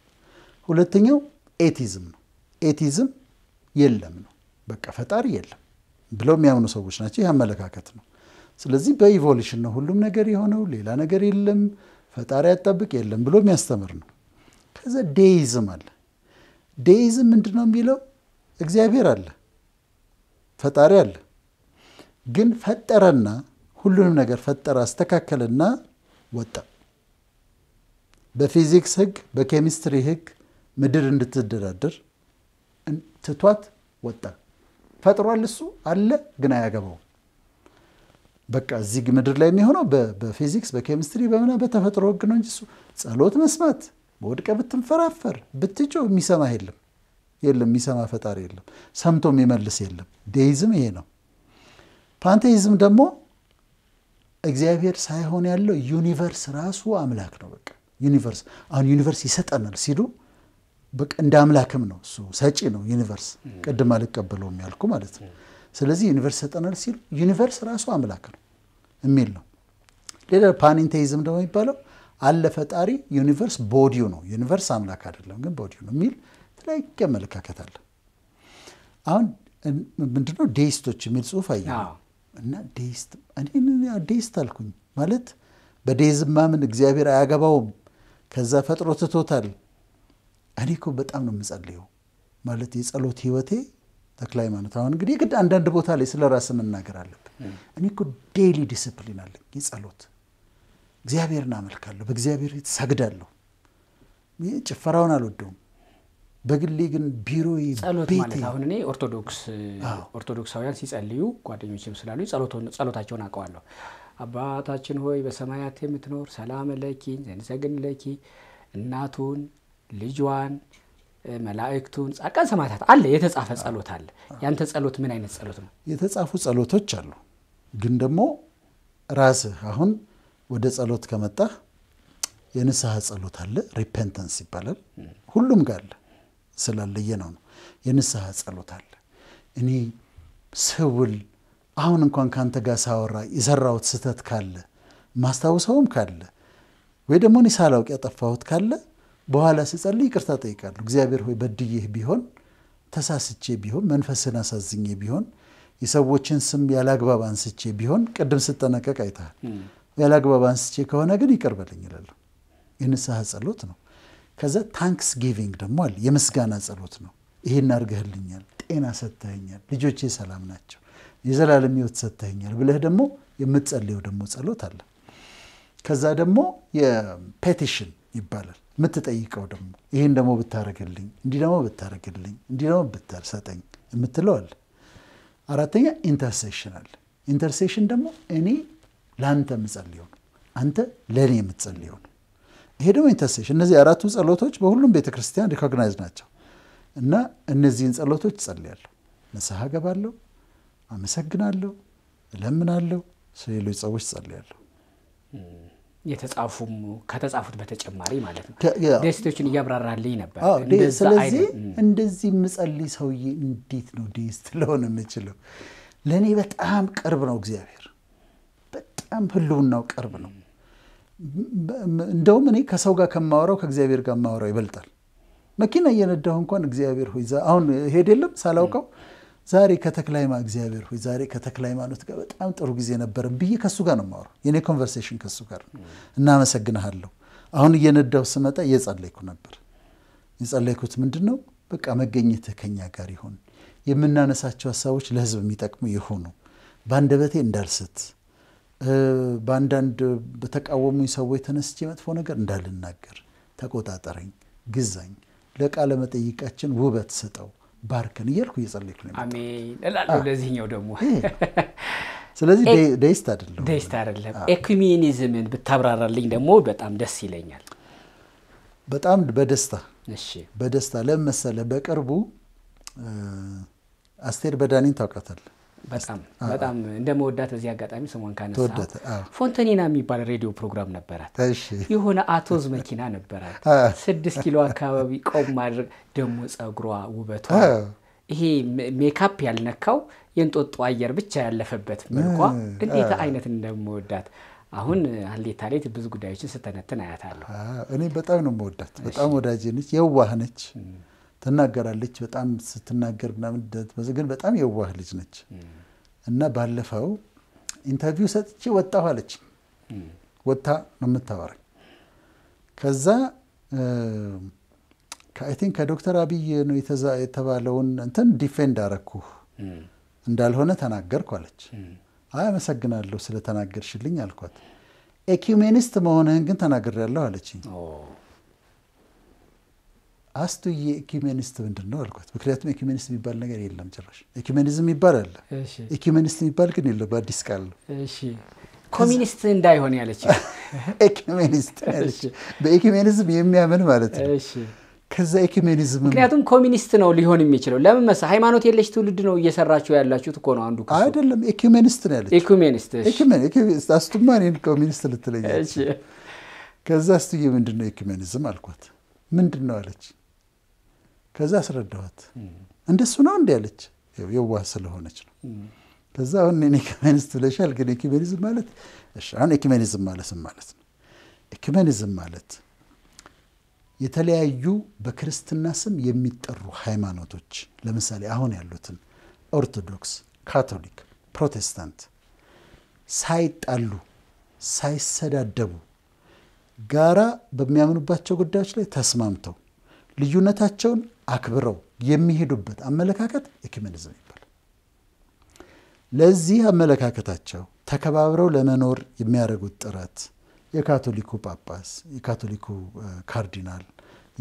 Speaker 1: ሁለተኛው ኤቲዝም ነው። ኤቲዝም የለም ነው፣ በቃ ፈጣሪ የለም ብለው የሚያምኑ ሰዎች ናቸው። ይህ አመለካከት ነው። ስለዚህ በኢቮሉሽን ነው ሁሉም ነገር የሆነው፣ ሌላ ነገር የለም፣ ፈጣሪ ያጣብቅ የለም ብሎ የሚያስተምር ነው። ከዚ ዴይዝም አለ። ዴይዝም ምንድን ነው የሚለው? እግዚአብሔር አለ፣ ፈጣሪ አለ። ግን ፈጠረና ሁሉንም ነገር ፈጠረ፣ አስተካከለና ወጣ። በፊዚክስ ህግ፣ በኬሚስትሪ ህግ ምድር እንድትደራደር ትቷት ወጣ። ፈጥሯል፣ እሱ አለ፣ ግን አያገባው በቃ እዚህ ምድር ላይ የሚሆነው በፊዚክስ በኬሚስትሪ በምና በተፈጥሮ ህግ ነው እንጂ ጸሎት መስማት በወድቀ ብትንፈራፈር ብትጮ የሚሰማ የለም የለም የሚሰማ ፈጣሪ የለም። ሰምቶ የሚመልስ የለም። ዴይዝም ይሄ ነው። ፓንቴይዝም ደግሞ እግዚአብሔር ሳይሆን ያለው ዩኒቨርስ ራሱ አምላክ ነው። በቃ ዩኒቨርስ አሁን ዩኒቨርስ ይሰጠናል ሲሉ በቃ እንደ አምላክም ነው እሱ ሰጪ ነው ዩኒቨርስ። ቅድም አልቀበለውም ያልኩ ማለት ነው። ስለዚህ ዩኒቨርስ ሰጠናል ሲሉ ዩኒቨርስ ራሱ አምላክ ነው የሚል ነው። ሌላ ፓንንቴይዝም ደግሞ የሚባለው አለ ፈጣሪ ዩኒቨርስ ቦዲው ነው፣ ዩኒቨርስ አምላክ አይደለም ግን ቦዲው ነው የሚል ተለያየ አመለካከት አለ። አሁን ምንድነው ዴይስቶች የሚል ጽሁፍ አየ እና ዴይስት አልኩኝ ማለት በዴይዝም ማምን እግዚአብሔር አያገባውም ከዛ ፈጥሮ ትቶታል። እኔ እኮ በጣም ነው የምጸልየው ማለት የጸሎት ህይወቴ ተክለ ሃይማኖት አሁን እንግዲህ ግድ አንዳንድ ቦታ ላይ ስለ ራስ መናገር አለብን። እኔ እኮ ዴይሊ ዲስፕሊን አለኝ፣ የጸሎት እግዚአብሔርን አመልካለሁ፣ በእግዚአብሔር ፊት ሰግዳለሁ። ጭፈራውን አልወደውም። በግሌ ግን ቢሮ ጸሎት ማለት አሁን
Speaker 2: እኔ ኦርቶዶክስ ኦርቶዶክሳውያን ሲጸልዩ ጓደኞችም ስላሉ ጸሎታቸውን አውቀዋለሁ። አባታችን ሆይ በሰማያት የምትኖር ሰላም ለኪ ዘንሰግን ለኪ እናቱን ልጇን መላእክቱን ጻድቃን ሰማዕታት አለ። የተጻፈ ጸሎት አለ። ያንተ ጸሎት ምን አይነት ጸሎት ነው?
Speaker 1: የተጻፉ ጸሎቶች አሉ። ግን ደግሞ ራስህ አሁን ወደ ጸሎት ከመጣህ የንስሐ ጸሎት አለ። ሪፔንተንስ ይባላል። ሁሉም ጋር አለ። ስላለየ ነው ነው። የንስሐ ጸሎት አለ። እኔ ስውል አሁን እንኳን ከአንተ ጋር ሳወራ የሰራሁት ስህተት ካለ ማስታውሰውም ካለ ወይ ደግሞ እኔ ሳላውቅ ያጠፋሁት ካለ በኋላ ስጸልይ ይቅርታ ጠይቃለሁ። እግዚአብሔር ሆይ በድዬህ ቢሆን ተሳስቼ ቢሆን መንፈስህን አሳዝኜ ቢሆን የሰዎችን ስም ያላግባብ አንስቼ ቢሆን ቅድም ስጠነቀቅ አይተሃል። ያላግባብ አንስቼ ከሆነ ግን ይቀርበልኝ ይላለሁ። የንስሐ ጸሎት ነው። ከዛ ታንክስ ጊቪንግ ደግሞ አለ፣ የምስጋና ጸሎት ነው። ይሄን አድርገህልኛል፣ ጤና ሰጥተኸኛል፣ ልጆቼ ሰላም ናቸው፣ የዘላለም ሕይወት ሰጥተኸኛል ብለህ ደግሞ የምትጸልየው ደግሞ ጸሎት አለ። ከዛ ደግሞ የፔቲሽን ይባላል የምትጠይቀው ደግሞ ይህን ደግሞ ብታረግልኝ፣ እንዲህ ደግሞ ብታረግልኝ፣ እንዲህ ደግሞ ብታሰጠኝ የምትለዋል። አራተኛ ኢንተርሴሽን አለ። ኢንተርሴሽን ደግሞ እኔ ለአንተ የምጸልየው ነው፣ አንተ ለእኔ የምትጸልየው ነው። ይሄ ደግሞ ኢንተርሴሽን። እነዚህ አራቱ ጸሎቶች በሁሉም ቤተክርስቲያን ሪኮግናይዝ ናቸው እና እነዚህን ጸሎቶች ጸልያለሁ፣ ንስሐ ገባለሁ፣ አመሰግናለሁ፣ እለምናለሁ፣ ስለሌሎች ሰዎች ጸልያለሁ። የተጻፉም
Speaker 2: ከተጻፉት በተጨማሪ ማለት ነው
Speaker 1: ደሴቶችን እያብራራልኝ ነበር። ስለዚህ እንደዚህ የምጸልይ ሰውዬ እንዴት ነው ደስት ለሆነ የምችለው? ለእኔ በጣም ቅርብ ነው እግዚአብሔር፣ በጣም ህልውናው ቅርብ ነው። እንደውም እኔ ከሰው ጋር ከማወራው ከእግዚአብሔር ጋር ማወራው ይበልጣል። መኪና እየነዳሁ እንኳን እግዚአብሔር ሆይ አሁን ሄድ የለም ሳላውቀው ዛሬ ከተክለ ሃይማኖት እግዚአብሔር ሆይ ዛሬ ከተክለ ጋር በጣም ጥሩ ጊዜ ነበረን ብዬ ከሱ ጋር ነው የማወራው። የኔ ኮንቨርሴሽን ከሱ ጋር እናመሰግንሃለሁ። አሁን እየነዳው ስመጣ እየጸለይኩ ነበር። የጸለይኩት ምንድን ነው? በቃ መገኘት ከኛ ጋር ይሁን፣ የምናነሳቸው ሀሳቦች ለህዝብ የሚጠቅሙ ይሁኑ፣ በአንደበቴ እንዳልስት፣ በአንዳንድ በተቃወሙኝ ሰዎች ተነስቼ መጥፎ ነገር እንዳልናገር፣ ተቆጣጠረኝ፣ ግዛኝ፣ ለቃለ መጠይቃችን ውበት ስጠው ባርከን እያልኩ እየጸለይኩ ነው።
Speaker 2: አሜን እላለሁ። ለዚህኛው ደግሞ
Speaker 1: ስለዚህ ደስት አይደለም
Speaker 2: ደስት አይደለም። ኤኩሜኒዝምን ብታብራራልኝ ደግሞ በጣም ደስ ይለኛል።
Speaker 1: በጣም በደስታ በደስታ ለመሰለ በቅርቡ አስቴር በዳኒን ታውቃታለህ?
Speaker 2: በጣም በጣም እንደመወዳት በዚህ አጋጣሚ ስሟን ካነሳ ፎንተኒና የሚባል ሬዲዮ ፕሮግራም ነበራት። የሆነ አቶዝ መኪና ነበራት። ስድስት ኪሎ አካባቢ ቆም ማድረግ ደግሞ ጸጉሯ ውበቷ ይሄ ሜካፕ ያልነካው የእንጦጦ አየር ብቻ ያለፈበት መልኳ እንዴት አይነት እንደመወዳት አሁን ሀሌታ ሌት ብዙ ጉዳዮችን ስተነትን አያታለሁ።
Speaker 1: እኔ በጣም ነው መወዳት። በጣም ወዳጅ ነች፣ የዋህ ነች። ትናገራለች። በጣም ስትናገር ምናምን ግን በጣም የዋህ ልጅ ነች እና ባለፈው ኢንተርቪው ሰጥቼ ወጣሁ አለች። ወጥታ ነው የምታወራኝ። ከዛ አይ ቲንክ ከዶክተር አብይ ነው የተባለውን እንትን ዲፌንድ አረኩህ እንዳልሆነ ተናገርኩ አለች። አይ አመሰግናለሁ ስለተናገርሽልኝ አልኳት። ኤኪሜኒስት መሆንህን ግን ተናግሬያለሁ አለችኝ። አስቱዬ ኢኪሜኒስት ምንድን ነው አልኳት። ምክንያቱም ኢኪሜኒስት የሚባል ነገር የለም ጭራሽ። ኢኪሜኒዝም የሚባል አለ፣ ኢኪሜኒስት የሚባል ግን የለው፣ በአዲስ ቃል ነው።
Speaker 2: ኮሚኒስት እንዳይሆን ያለች
Speaker 1: [laughs] ኢኪሜኒስት ያለች፣ በኢኪሜኒዝም የሚያምን ማለት ነው። ከዛ ኢኪሜኒዝም
Speaker 2: ምክንያቱም ኮሚኒስት ነው ሊሆን የሚችለው ለምን መሰ ሃይማኖት የለሽ ትውልድ ነው እየሰራችሁ ያላችሁት እኮ ነው። አንዱ አይደለም ኢኪሜኒስት ነው
Speaker 1: ያለች። ኢኪሜኒስት አስቱማ እኔን ኮሚኒስት ልትለኛለች። ከዛ አስቱዬ ምንድን ነው ኢኪሜኒዝም አልኳት። ምንድን ነው አለች ከዛ አስረዳዋት እንደሱ ነው እንዲ ያለች የዋህ ስለሆነች ነው። ከዛ አሁን እኔን ብለሻል፣ ግን ኤክሜኒዝም ማለት አሁን ኤክሜኒዝም ማለት ማለት ነው። ኤክሜኒዝም ማለት የተለያዩ በክርስትና ስም የሚጠሩ ሃይማኖቶች ለምሳሌ አሁን ያሉትን ኦርቶዶክስ፣ ካቶሊክ፣ ፕሮቴስታንት ሳይጣሉ ሳይሰዳደቡ ጋራ በሚያምኑባቸው ጉዳዮች ላይ ተስማምተው ልዩነታቸውን አክብረው የሚሄዱበት አመለካከት ኤኩሜኒዝም ይባላል። ለዚህ አመለካከታቸው ተከባብረው ለመኖር የሚያደርጉት ጥረት የካቶሊኩ ጳጳስ፣ የካቶሊኩ ካርዲናል፣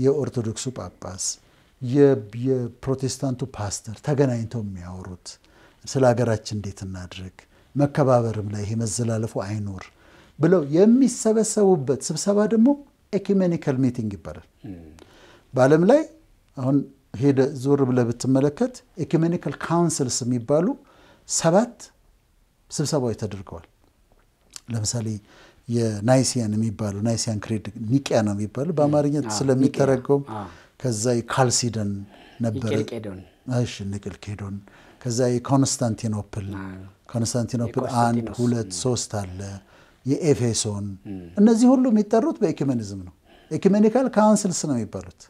Speaker 1: የኦርቶዶክሱ ጳጳስ፣ የፕሮቴስታንቱ ፓስተር ተገናኝተው የሚያወሩት ስለ ሀገራችን እንዴት እናድርግ፣ መከባበርም ላይ ይሄ መዘላለፉ አይኖር ብለው የሚሰበሰቡበት ስብሰባ ደግሞ ኤኪሜኒካል ሚቲንግ ይባላል። በዓለም ላይ አሁን ሄደ ዞር ብለህ ብትመለከት ኢኩሜኒካል ካውንስልስ የሚባሉ ሰባት ስብሰባዎች ተደርገዋል። ለምሳሌ የናይሲያን የሚባሉ ናይሲያን ክሬድ ኒቂያ ነው የሚባሉ በአማርኛ ስለሚተረጎም ከዛ የካልሲደን ነበረ፣ ንቅልቄዶን፣ ከዛ የኮንስታንቲኖፕል ኮንስታንቲኖፕል አንድ ሁለት ሶስት አለ፣ የኤፌሶን እነዚህ ሁሉ የሚጠሩት በኢኩሜኒዝም ነው። ኢኩሜኒካል ካውንስልስ ነው የሚባሉት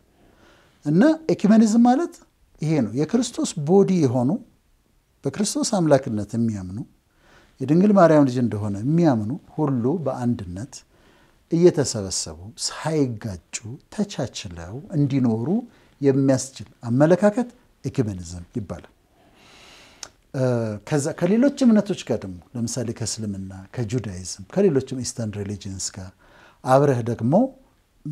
Speaker 1: እና ኤኪመኒዝም ማለት ይሄ ነው። የክርስቶስ ቦዲ የሆኑ በክርስቶስ አምላክነት የሚያምኑ የድንግል ማርያም ልጅ እንደሆነ የሚያምኑ ሁሉ በአንድነት እየተሰበሰቡ ሳይጋጩ ተቻችለው እንዲኖሩ የሚያስችል አመለካከት ኤኪመኒዝም ይባላል። ከዛ ከሌሎች እምነቶች ጋር ደግሞ ለምሳሌ ከእስልምና፣ ከጁዳይዝም፣ ከሌሎችም ኢስተርን ሪሊጅንስ ጋር አብረህ ደግሞ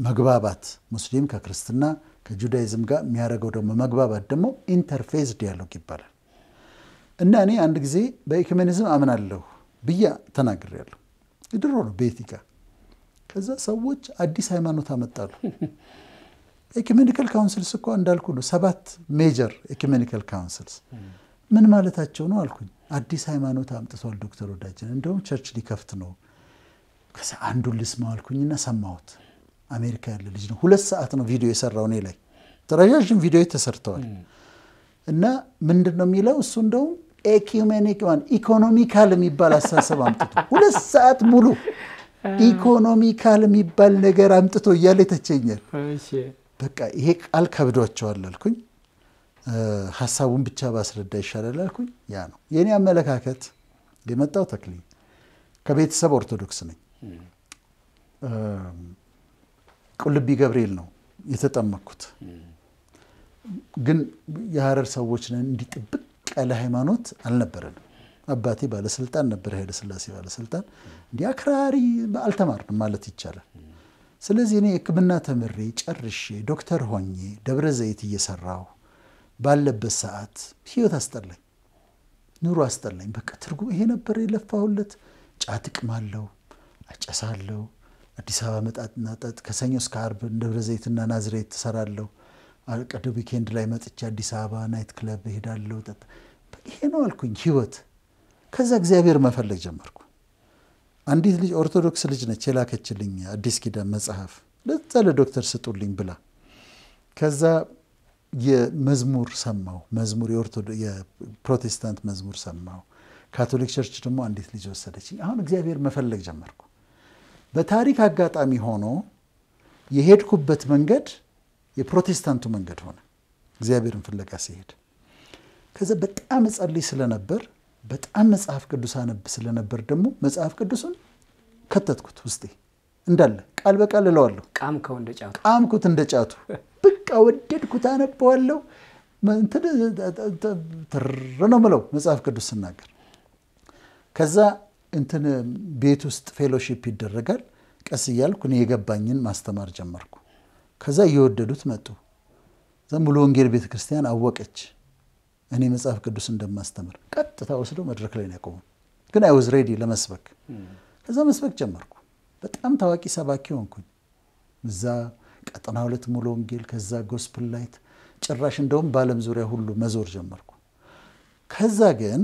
Speaker 1: መግባባት ሙስሊም ከክርስትና ከጁዳይዝም ጋር የሚያደርገው ደግሞ መግባባት ደግሞ ኢንተርፌዝ ዲያሎግ ይባላል እና እኔ አንድ ጊዜ በኢኩሜኒዝም አምናለሁ ብያ ያለሁ ድሮ ነው ጋር። ከዛ ሰዎች አዲስ ሃይማኖት አመጣሉ። ኤኩሜኒካል ካውንስልስ እኮ እንዳልኩ ነው፣ ሰባት ሜጀር ኤኩሜኒካል ካውንስልስ ምን ማለታቸው ነው አልኩኝ። አዲስ ሃይማኖት አምጥቷል ዶክተር ወዳጅን፣ እንደውም ቸርች ሊከፍት ነው። ከዛ አንዱን ልስማ አልኩኝና ሰማሁት። አሜሪካ ያለ ልጅ ነው። ሁለት ሰዓት ነው ቪዲዮ የሰራው እኔ ላይ ረዣዥም ቪዲዮ ተሰርተዋል። እና ምንድን ነው የሚለው እሱ እንደውም ኤኪሜኒክ ኢኮኖሚካል የሚባል አሳሰብ አምጥቶ ሁለት ሰዓት ሙሉ ኢኮኖሚካል የሚባል ነገር አምጥቶ እያለ ይተቸኛል። በቃ ይሄ ቃል ከብዷቸዋል አልኩኝ። ሀሳቡን ብቻ ባስረዳ ይሻላል አልኩኝ። ያ ነው የእኔ አመለካከት። የመጣው ተክሊ ከቤተሰብ ኦርቶዶክስ ነኝ። ቁልቢ ገብርኤል ነው የተጠመኩት። ግን የሀረር ሰዎች ነን እንዲህ ጥብቅ ያለ ሃይማኖት አልነበረንም። አባቴ ባለስልጣን ነበር፣ ኃይለ ባለስልጣን። እንዲህ አክራሪ አልተማርንም ማለት ይቻላል። ስለዚህ እኔ ሕክምና ተምሬ ጨርሼ ዶክተር ሆኜ ደብረ ዘይት እየሰራሁ ባለበት ሰዓት ህይወት አስጠላኝ፣ ኑሮ አስጠላኝ። በቃ ትርጉም ይሄ ነበር የለፋሁለት። ጫት እቅማለሁ፣ አጨሳለሁ አዲስ አበባ መጣትና ጠጥ ከሰኞ እስከ አርብ ደብረ ዘይትና ናዝሬት ትሰራለሁ። ቀደ ዊኬንድ ላይ መጥቼ አዲስ አበባ ናይት ክለብ እሄዳለሁ። ጠጥ ይሄ ነው አልኩኝ ህይወት። ከዛ እግዚአብሔር መፈለግ ጀመርኩ። አንዲት ልጅ ኦርቶዶክስ ልጅ ነች የላከችልኝ አዲስ ኪዳን መጽሐፍ ለዛ ለዶክተር ስጡልኝ ብላ ከዛ የመዝሙር ሰማሁ። መዝሙር የፕሮቴስታንት መዝሙር ሰማሁ። ካቶሊክ ቸርች ደግሞ አንዲት ልጅ ወሰደችኝ። አሁን እግዚአብሔር መፈለግ ጀመርኩ። በታሪክ አጋጣሚ ሆኖ የሄድኩበት መንገድ የፕሮቴስታንቱ መንገድ ሆነ። እግዚአብሔርን ፍለጋ ሲሄድ ከዚ በጣም እጸልይ ስለነበር በጣም መጽሐፍ ቅዱስ አነብ ስለነበር ደግሞ መጽሐፍ ቅዱስን ከተትኩት ውስጤ እንዳለ ቃል በቃል እለዋለሁ። ቃምኩት እንደ ጫቱ በቃ ወደድኩት፣ አነበዋለሁ። ትር ነው ምለው መጽሐፍ ቅዱስ ስናገር ከዛ እንትን ቤት ውስጥ ፌሎሺፕ ይደረጋል። ቀስ እያልኩ እኔ የገባኝን ማስተማር ጀመርኩ። ከዛ እየወደዱት መጡ። ዘም ብሎ ወንጌል ቤተ ክርስቲያን አወቀች እኔ መጽሐፍ ቅዱስ እንደማስተምር። ቀጥታ ወስዶ መድረክ ላይ ያቆሙ። ግን አይ ወዝ ሬዲ ለመስበክ። ከዛ መስበክ ጀመርኩ። በጣም ታዋቂ ሰባኪ ሆንኩኝ። እዛ ቀጠና ሁለት ሙሉ ወንጌል፣ ከዛ ጎስፕል ላይት፣ ጭራሽ እንደውም በዓለም ዙሪያ ሁሉ መዞር ጀመርኩ። ከዛ ግን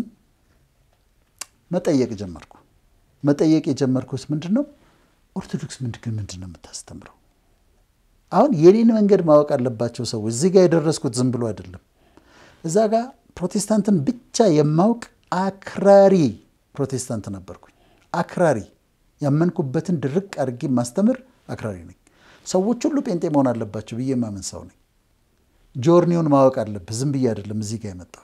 Speaker 1: መጠየቅ ጀመርኩ። መጠየቅ የጀመርኩት ምንድን ነው? ኦርቶዶክስ ምንድን ምንድን ነው የምታስተምረው? አሁን የኔን መንገድ ማወቅ አለባቸው ሰዎች። እዚህ ጋር የደረስኩት ዝም ብሎ አይደለም። እዛ ጋር ፕሮቴስታንትን ብቻ የማውቅ አክራሪ ፕሮቴስታንት ነበርኩኝ። አክራሪ ያመንኩበትን ድርቅ አድርጌ ማስተምር አክራሪ ነኝ። ሰዎች ሁሉ ጴንጤ መሆን አለባቸው ብዬ ማመን ሰው ነኝ። ጆርኒውን ማወቅ አለብህ። ዝም ብዬ አይደለም እዚህ ጋር የመጣሁት።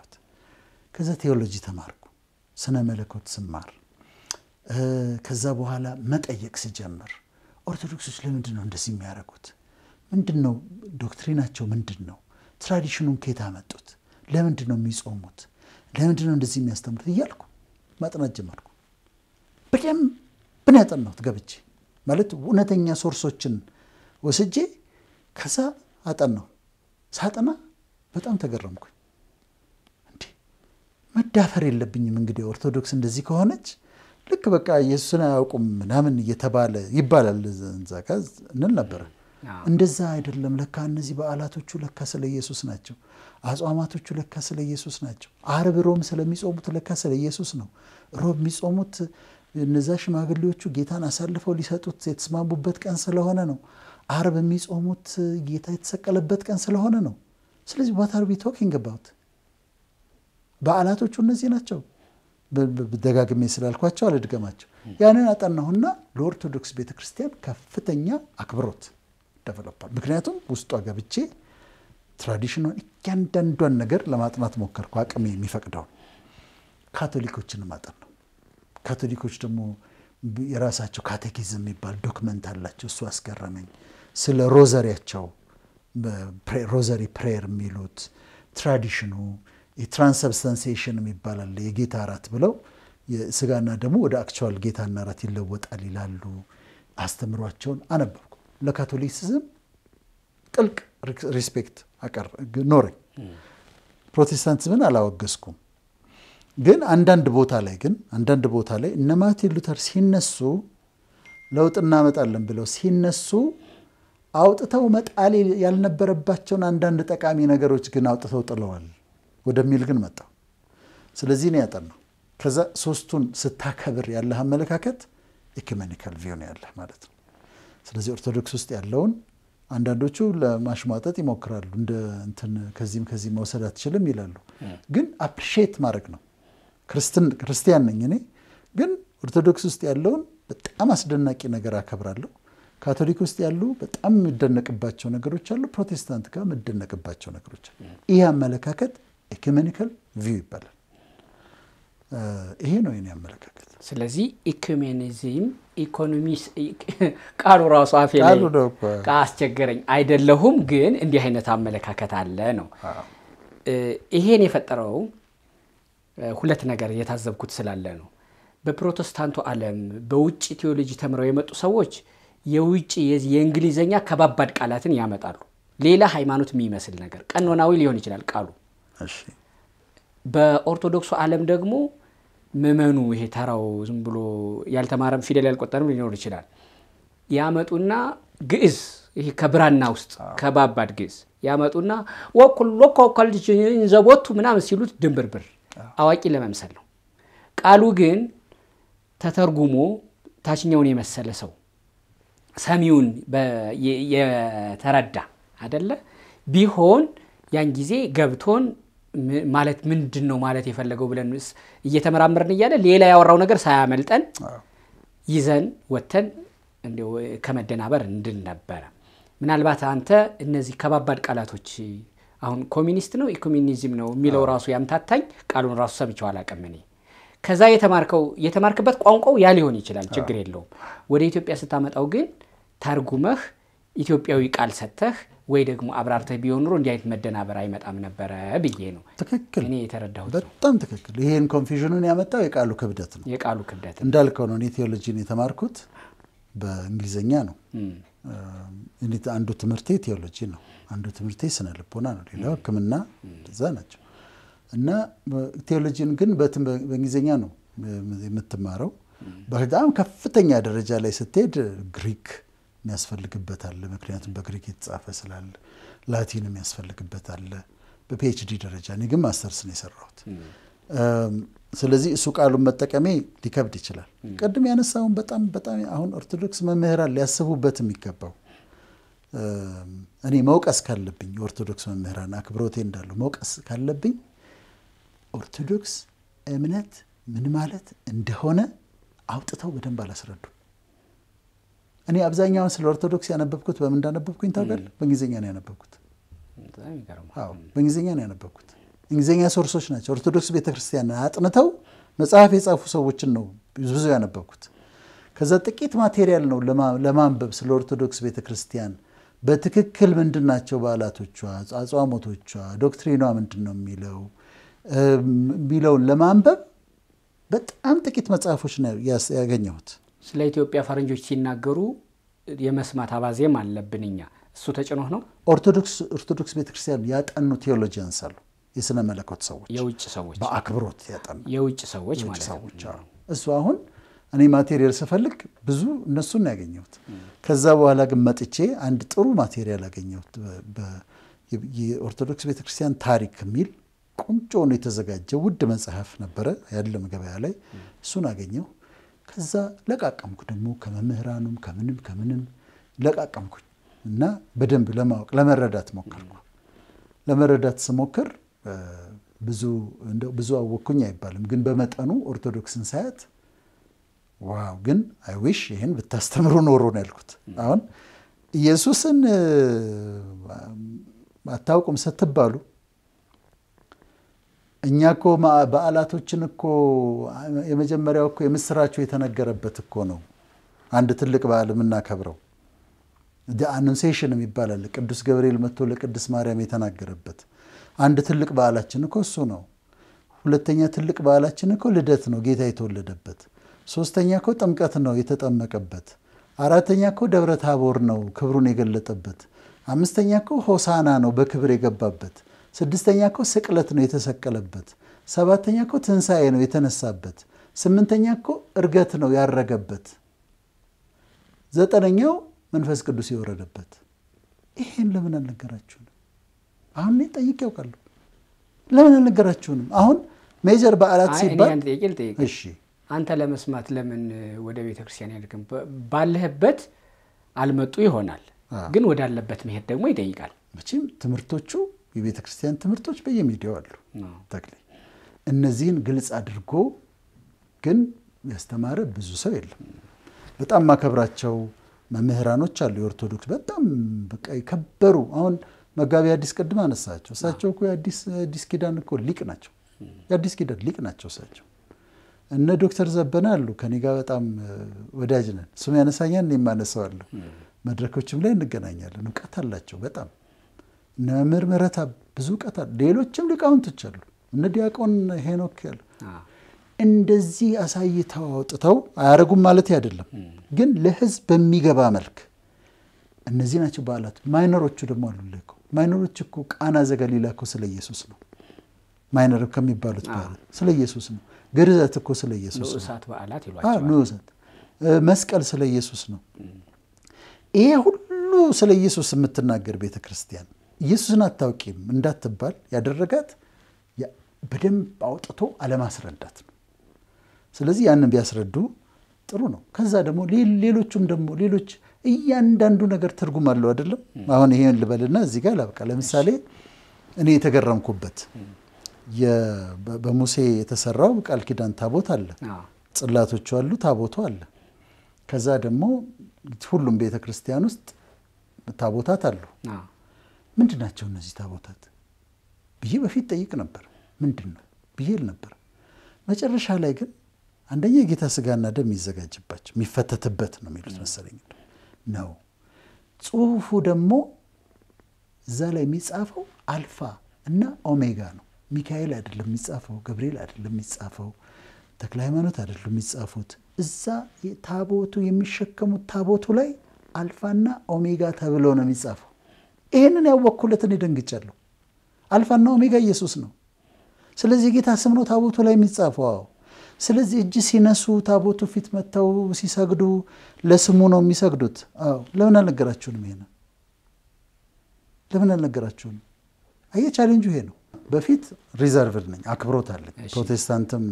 Speaker 1: ከዛ ቴዎሎጂ ተማርኩ። ስነ መለኮት ስማር ከዛ በኋላ መጠየቅ ስጀምር ኦርቶዶክሶች ለምንድን ነው እንደዚህ የሚያደርጉት? ምንድን ነው ዶክትሪናቸው? ምንድን ነው ትራዲሽኑን ከየት አመጡት? ለምንድን ነው የሚጾሙት? ለምንድን ነው እንደዚህ የሚያስተምሩት? እያልኩ ማጥናት ጀመርኩ። በደንብ ነው ያጠናሁት ገብቼ፣ ማለት እውነተኛ ሶርሶችን ወስጄ ከዛ ነው። ሳጠና በጣም ተገረምኩኝ። መዳፈር የለብኝም እንግዲህ ኦርቶዶክስ እንደዚህ ከሆነች ልክ በቃ ኢየሱስን አያውቁም ምናምን እየተባለ ይባላል። ዛካ እንል ነበረ። እንደዛ አይደለም። ለካ እነዚህ በዓላቶቹ ለካ ስለ ኢየሱስ ናቸው። አጽዋማቶቹ ለካ ስለ ኢየሱስ ናቸው። አርብ ሮም ስለሚጾሙት ለካ ስለ ኢየሱስ ነው። ሮብ የሚጾሙት እነዛ ሽማግሌዎቹ ጌታን አሳልፈው ሊሰጡት የተስማሙበት ቀን ስለሆነ ነው። አርብ የሚጾሙት ጌታ የተሰቀለበት ቀን ስለሆነ ነው። ስለዚህ ዋት አር ቶኪንግ አባውት በዓላቶቹ እነዚህ ናቸው። ደጋግሜ ስላልኳቸው አልድገማቸው። ያንን አጠናሁና ለኦርቶዶክስ ቤተክርስቲያን ከፍተኛ አክብሮት ደቨሎፓል ምክንያቱም ውስጧ ገብቼ ትራዲሽኗን እያንዳንዷን ነገር ለማጥናት ሞከርኩ። አቅሜ የሚፈቅደውን ካቶሊኮችን ማጠን ነው። ካቶሊኮች ደግሞ የራሳቸው ካቴኪዝም የሚባል ዶክመንት አላቸው። እሱ አስገረመኝ። ስለ ሮዘሪያቸው ሮዘሪ ፕሬየር የሚሉት ትራዲሽኑ የትራንስብስታንሲሽን የሚባል የጌታ እራት ብለው ስጋና ደግሞ ወደ አክቹዋል ጌታና እራት ይለወጣል ይላሉ። አስተምሯቸውን አነበብኩ። ለካቶሊሲዝም ጥልቅ ሪስፔክት ኖረኝ። ፕሮቴስታንቲዝምን አላወገዝኩም። ግን አንዳንድ ቦታ ላይ ግን አንዳንድ ቦታ ላይ እነ ማርቲን ሉተር ሲነሱ ለውጥ እናመጣለን ብለው ሲነሱ አውጥተው መጣል ያልነበረባቸውን አንዳንድ ጠቃሚ ነገሮች ግን አውጥተው ጥለዋል። ወደሚል ግን መጣው። ስለዚህ ነው ያጠናው። ከዛ ሶስቱን ስታከብር ያለህ አመለካከት ኢኩሜኒካል ቪው ነው ያለህ ማለት ነው። ስለዚህ ኦርቶዶክስ ውስጥ ያለውን አንዳንዶቹ ለማሽሟጠጥ ይሞክራሉ። እንደ እንትን ከዚህም ከዚህ መውሰድ አትችልም ይላሉ። ግን አፕሪሼት ማድረግ ነው። ክርስቲያን ነኝ እኔ፣ ግን ኦርቶዶክስ ውስጥ ያለውን በጣም አስደናቂ ነገር አከብራለሁ። ካቶሊክ ውስጥ ያሉ በጣም የሚደነቅባቸው ነገሮች አሉ። ፕሮቴስታንት ጋር የምደነቅባቸው ነገሮች አሉ። ይህ አመለካከት ኢኩሜኒካል ቪው ይባላል። ይሄ ነው የኔ አመለካከት።
Speaker 2: ስለዚህ ኢኩሜኒዝም ኢኮኖሚስ ቃሉ ራሱ አፌ ላይ አስቸገረኝ። አይደለሁም ግን እንዲህ አይነት አመለካከት አለ ነው። ይሄን የፈጠረው ሁለት ነገር የታዘብኩት ስላለ ነው። በፕሮቴስታንቱ ዓለም በውጭ ቴዎሎጂ ተምረው የመጡ ሰዎች የውጭ የእንግሊዝኛ ከባባድ ቃላትን ያመጣሉ። ሌላ ሃይማኖት የሚመስል ነገር ቀኖናዊ ሊሆን ይችላል ቃሉ በኦርቶዶክሱ ዓለም ደግሞ ምዕመኑ ይሄ ተራው ዝም ብሎ ያልተማረም ፊደል ያልቆጠርም ሊኖር ይችላል። ያመጡና ግዕዝ ይሄ ከብራና ውስጥ ከባባድ ግዕዝ ያመጡና ወኩሎ ዘቦቱ ምናምን ሲሉት ድንብርብር አዋቂ ለመምሰል ነው። ቃሉ ግን ተተርጉሞ ታችኛውን የመሰለ ሰው ሰሚውን የተረዳ አደለ ቢሆን ያን ጊዜ ገብቶን ማለት ምንድን ነው ማለት የፈለገው ብለን እየተመራመርን እያለ ሌላ ያወራው ነገር ሳያመልጠን ይዘን ወጥተን እንዲያው ከመደናበር እንድን ነበረ። ምናልባት አንተ እነዚህ ከባባድ ቃላቶች አሁን ኮሚኒስት ነው ኢኮሚኒዝም ነው የሚለው ራሱ ያምታታኝ ቃሉን ራሱ ሰምቼው አላውቅም እኔ። ከዛ የተማርከው የተማርክበት ቋንቋው ያ ሊሆን ይችላል፣ ችግር የለውም። ወደ ኢትዮጵያ ስታመጣው ግን ተርጉመህ ኢትዮጵያዊ ቃል ሰጥተህ ወይ ደግሞ አብራርተህ ቢሆን ኑሮ እንዲህ አይነት መደናበር አይመጣም ነበረ ብዬ
Speaker 1: ነው። ትክክል እኔ የተረዳሁት በጣም ትክክል። ይህን ኮንፊዥኑን ያመጣው የቃሉ ክብደት ነው።
Speaker 2: የቃሉ ክብደት
Speaker 1: እንዳልከው ነው። እኔ ቴዎሎጂን የተማርኩት በእንግሊዝኛ ነው። አንዱ ትምህርቴ ቴዎሎጂ ነው። አንዱ ትምህርቴ ስነ ልቦና ነው። ሌላው ሕክምና እዛ ናቸው እና ቴዎሎጂን ግን በእንግሊዝኛ ነው የምትማረው። በጣም ከፍተኛ ደረጃ ላይ ስትሄድ ግሪክ የሚያስፈልግበት ምክንያቱም በግሪክ የተጻፈ ስላለ ላቲን ያስፈልግበታል አለ። በፒኤችዲ ደረጃ እኔ ግን ማስተርስ ነው የሰራሁት። ስለዚህ እሱ ቃሉን መጠቀሜ ሊከብድ ይችላል። ቅድም ያነሳውን በጣም በጣም አሁን ኦርቶዶክስ መምህራን ሊያስቡበት የሚገባው እኔ መውቀስ ካለብኝ የኦርቶዶክስ መምህራን አክብሮቴ እንዳለው መውቀስ ካለብኝ ኦርቶዶክስ እምነት ምን ማለት እንደሆነ አውጥተው በደንብ አላስረዱ። እኔ አብዛኛውን ስለ ኦርቶዶክስ ያነበብኩት በምን እንዳነበብኩኝ ታውቃል? በእንግሊዝኛ ነው ያነበብኩት። በእንግሊዝኛ ነው ያነበብኩት። እንግሊዝኛ ሶርሶች ናቸው። ኦርቶዶክስ ቤተክርስቲያን አጥንተው መጽሐፍ የጻፉ ሰዎችን ነው ብዙ ያነበብኩት። ከዛ ጥቂት ማቴሪያል ነው ለማንበብ ስለ ኦርቶዶክስ ቤተክርስቲያን በትክክል ምንድን ናቸው በዓላቶቿ፣ አጽዋሞቶቿ፣ ዶክትሪኗ ምንድን ነው የሚለው የሚለውን ለማንበብ በጣም ጥቂት መጽሐፎች ነው ያገኘሁት።
Speaker 2: ስለ ኢትዮጵያ ፈረንጆች ሲናገሩ የመስማት አባዜም አለብን
Speaker 1: እኛ። እሱ ተጭኖህ ነው። ኦርቶዶክስ ኦርቶዶክስ ቤተክርስቲያን ያጠኑ ቴዎሎጂያንስ አሉ፣ የስነ መለኮት ሰዎች፣ የውጭ ሰዎች፣ በአክብሮት ያጠኑ የውጭ ሰዎች ማለት ሰዎች እሱ አሁን እኔ ማቴሪያል ስፈልግ ብዙ እነሱን ያገኘሁት። ከዛ በኋላ ግን መጥቼ አንድ ጥሩ ማቴሪያል ያገኘሁት የኦርቶዶክስ ቤተክርስቲያን ታሪክ የሚል ቆንጆ ነው የተዘጋጀ ውድ መጽሐፍ ነበረ ያለም ገበያ ላይ እሱን አገኘው። ከዛ ለቃቀምኩ ደግሞ ከመምህራኑም ከምንም ከምንም ለቃቀምኩኝ እና በደንብ ለማወቅ ለመረዳት ሞከርኩ። ለመረዳት ስሞክር ብዙ አወቅኩኝ አይባልም፣ ግን በመጠኑ ኦርቶዶክስን ሳያት ዋው ግን አይዊሽ ይህን ብታስተምሩ ኖሮ ነው ያልኩት። አሁን ኢየሱስን አታውቁም ስትባሉ እኛ እኮ በዓላቶችን እኮ የመጀመሪያው እኮ የምስራቸው የተነገረበት እኮ ነው። አንድ ትልቅ በዓል የምናከብረው አኑንሴሽን ይባላል። ቅዱስ ገብርኤል መጥቶ ለቅዱስ ማርያም የተናገረበት አንድ ትልቅ በዓላችን እኮ እሱ ነው። ሁለተኛ ትልቅ በዓላችን እኮ ልደት ነው፣ ጌታ የተወለደበት። ሶስተኛ እኮ ጥምቀት ነው፣ የተጠመቀበት። አራተኛ እኮ ደብረ ታቦር ነው፣ ክብሩን የገለጠበት። አምስተኛ እኮ ሆሳና ነው፣ በክብር የገባበት። ስድስተኛ እኮ ስቅለት ነው የተሰቀለበት። ሰባተኛ እኮ ትንሣኤ ነው የተነሳበት። ስምንተኛ እኮ እርገት ነው ያረገበት። ዘጠነኛው መንፈስ ቅዱስ የወረደበት። ይሄን ለምን አልነገራችሁንም? አሁን እኔ ጠይቅ ያውቃለሁ። ለምን አልነገራችሁንም? አሁን ሜጀር በዓላት ሲባል እሺ፣ አንተ
Speaker 2: ለመስማት ለምን ወደ ቤተ ክርስቲያን ያልክም? ባለህበት አልመጡ ይሆናል፣ ግን
Speaker 1: ወዳለበት መሄድ ደግሞ ይጠይቃል። መቼም ትምህርቶቹ የቤተ ክርስቲያን ትምህርቶች በየሚዲያው አሉ። ተክሌ እነዚህን ግልጽ አድርጎ ግን ያስተማረ ብዙ ሰው የለም። በጣም ማከብራቸው መምህራኖች አሉ። የኦርቶዶክስ በጣም በቃ የከበሩ አሁን መጋቢ አዲስ ቅድም አነሳቸው። እሳቸው እኮ የአዲስ ኪዳን እኮ ሊቅ ናቸው። የአዲስ ኪዳን ሊቅ ናቸው እሳቸው። እነ ዶክተር ዘበነ አሉ ከኔ ጋር በጣም ወዳጅ ነን። እሱም ያነሳኛል፣ እኔም አነሳዋለሁ። መድረኮችም ላይ እንገናኛለን። እውቀት አላቸው በጣም መምህር ምህረተአብ ብዙ እውቀት አለ። ሌሎችም ሊቃውንቶች አሉ። እነ ዲያቆን ሄኖክ ያሉ እንደዚህ አሳይተው አውጥተው አያደርጉም ማለት አይደለም፣ ግን ለህዝብ በሚገባ መልክ እነዚህ ናቸው በዓላት። ማይነሮቹ ደግሞ አሉ። ማይነሮች እኮ ቃና ዘገሊላ እኮ ስለ ኢየሱስ ነው። ማይነር ከሚባሉት በዓላት ስለ ኢየሱስ ነው። ግርዘት እኮ ስለ ኢየሱስ ነው። ንዑሳት መስቀል ስለ ኢየሱስ ነው። ይሄ ሁሉ ስለ ኢየሱስ የምትናገር ቤተ ክርስቲያን ኢየሱስን አታውቂም እንዳትባል ያደረጋት በደንብ አውጥቶ አለማስረዳት ነው። ስለዚህ ያንን ቢያስረዱ ጥሩ ነው። ከዛ ደግሞ ሌሎቹም ደግሞ ሌሎች እያንዳንዱ ነገር ትርጉም አለው አይደለም። አሁን ይሄን ልበልና እዚህ ጋር ላብቃ። ለምሳሌ እኔ የተገረምኩበት በሙሴ የተሰራው ቃል ኪዳን ታቦት አለ፣ ጽላቶቹ አሉ፣ ታቦቱ አለ። ከዛ ደግሞ ሁሉም ቤተ ክርስቲያን ውስጥ ታቦታት አሉ። ምንድን ናቸው እነዚህ ታቦታት ብዬ በፊት ጠይቅ ነበር። ምንድን ነው ብዬ ነበር። መጨረሻ ላይ ግን አንደኛ የጌታ ስጋና ደም የሚዘጋጅባቸው የሚፈተትበት ነው የሚሉት መሰለኝ ነው። ጽሁፉ ደግሞ እዛ ላይ የሚጻፈው አልፋ እና ኦሜጋ ነው። ሚካኤል አይደለም የሚጻፈው፣ ገብርኤል አይደለም የሚጻፈው፣ ተክለ ሃይማኖት አይደለም የሚጻፉት። እዛ ታቦቱ የሚሸከሙት ታቦቱ ላይ አልፋና ኦሜጋ ተብሎ ነው የሚጻፈው። ይህንን ያወቅኩለትን ደንግጫለሁ። አልፋና ኦሜጋ ኢየሱስ ነው። ስለዚህ ጌታ ስም ነው ታቦቱ ላይ የሚጻፈው። ስለዚህ እጅ ሲነሱ ታቦቱ ፊት መጥተው ሲሰግዱ ለስሙ ነው የሚሰግዱት። ለምን አልነገራችሁንም? ይሄን ለምን አልነገራችሁንም? አየ ቻሌንጁ ይሄ ነው። በፊት ሪዘርቭድ ነኝ፣ አክብሮት አለኝ። ፕሮቴስታንትም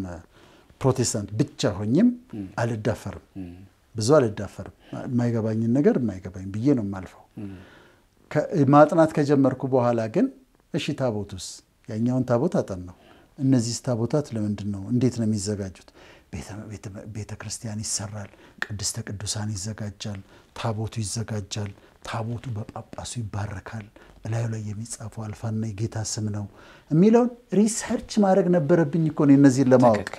Speaker 1: ፕሮቴስታንት ብቻ ሆኝም አልዳፈርም፣ ብዙ አልዳፈርም። የማይገባኝን ነገር የማይገባኝ ብዬ ነው የማልፈው ማጥናት ከጀመርኩ በኋላ ግን እሺ ታቦቱስ ያኛውን ታቦት አጠናው። እነዚህ ታቦታት ለምንድን ነው እንዴት ነው የሚዘጋጁት? ቤተ ክርስቲያን ይሰራል፣ ቅድስተ ቅዱሳን ይዘጋጃል፣ ታቦቱ ይዘጋጃል። ታቦቱ በጳጳሱ ይባረካል፣ እላዩ ላይ የሚጻፉ አልፋና የጌታ ስም ነው የሚለውን ሪሰርች ማድረግ ነበረብኝ እኮ እነዚህን ለማወቅ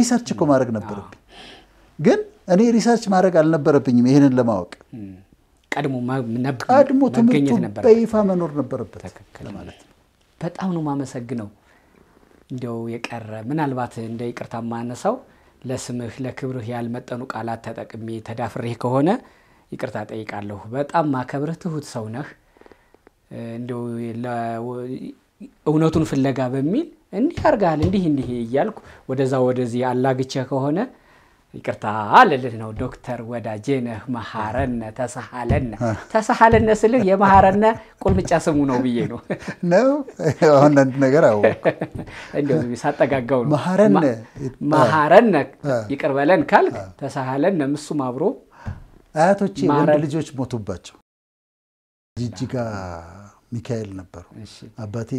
Speaker 1: ሪሰርች እኮ ማድረግ ነበረብኝ። ግን እኔ ሪሰርች ማድረግ አልነበረብኝም ይህንን ለማወቅ
Speaker 2: ቀድሞ ቀድሞ ትምህርቱ በይፋ መኖር ነበረበት ማለት ነው። በጣም ነው ማመሰግነው። እንዲያው የቀረ ምናልባት እንደ ይቅርታ ማነሳው ለስምህ ለክብርህ ያልመጠኑ ቃላት ተጠቅሜ ተዳፍሬህ ከሆነ ይቅርታ ጠይቃለሁ። በጣም ማከብርህ ትሁት ሰው ነህ። እንዲያው እውነቱን ፍለጋ በሚል እንዲህ አርጋል እንዲህ እንዲህ እያልኩ ወደዛ ወደዚህ አላግቼ ከሆነ ይቅርታ ልልህ ነው። ዶክተር ወዳጄ ነህ መሐረነ ተሰሃለነ ተሰሃለነ ስልህ የመሐረነ ቁልምጫ ስሙ ነው ብዬ ነው
Speaker 1: ነው አሁን አንድ ነገር አወኩ።
Speaker 2: እንዲሁ ሳጠጋጋው ነው መሐረነ ይቅር በለን ካልክ ተሰሃለነ ምሱም አብሮ አያቶቼ ወንድ
Speaker 1: ልጆች ሞቱባቸው። ጅጅጋ ሚካኤል ነበሩ። አባቴ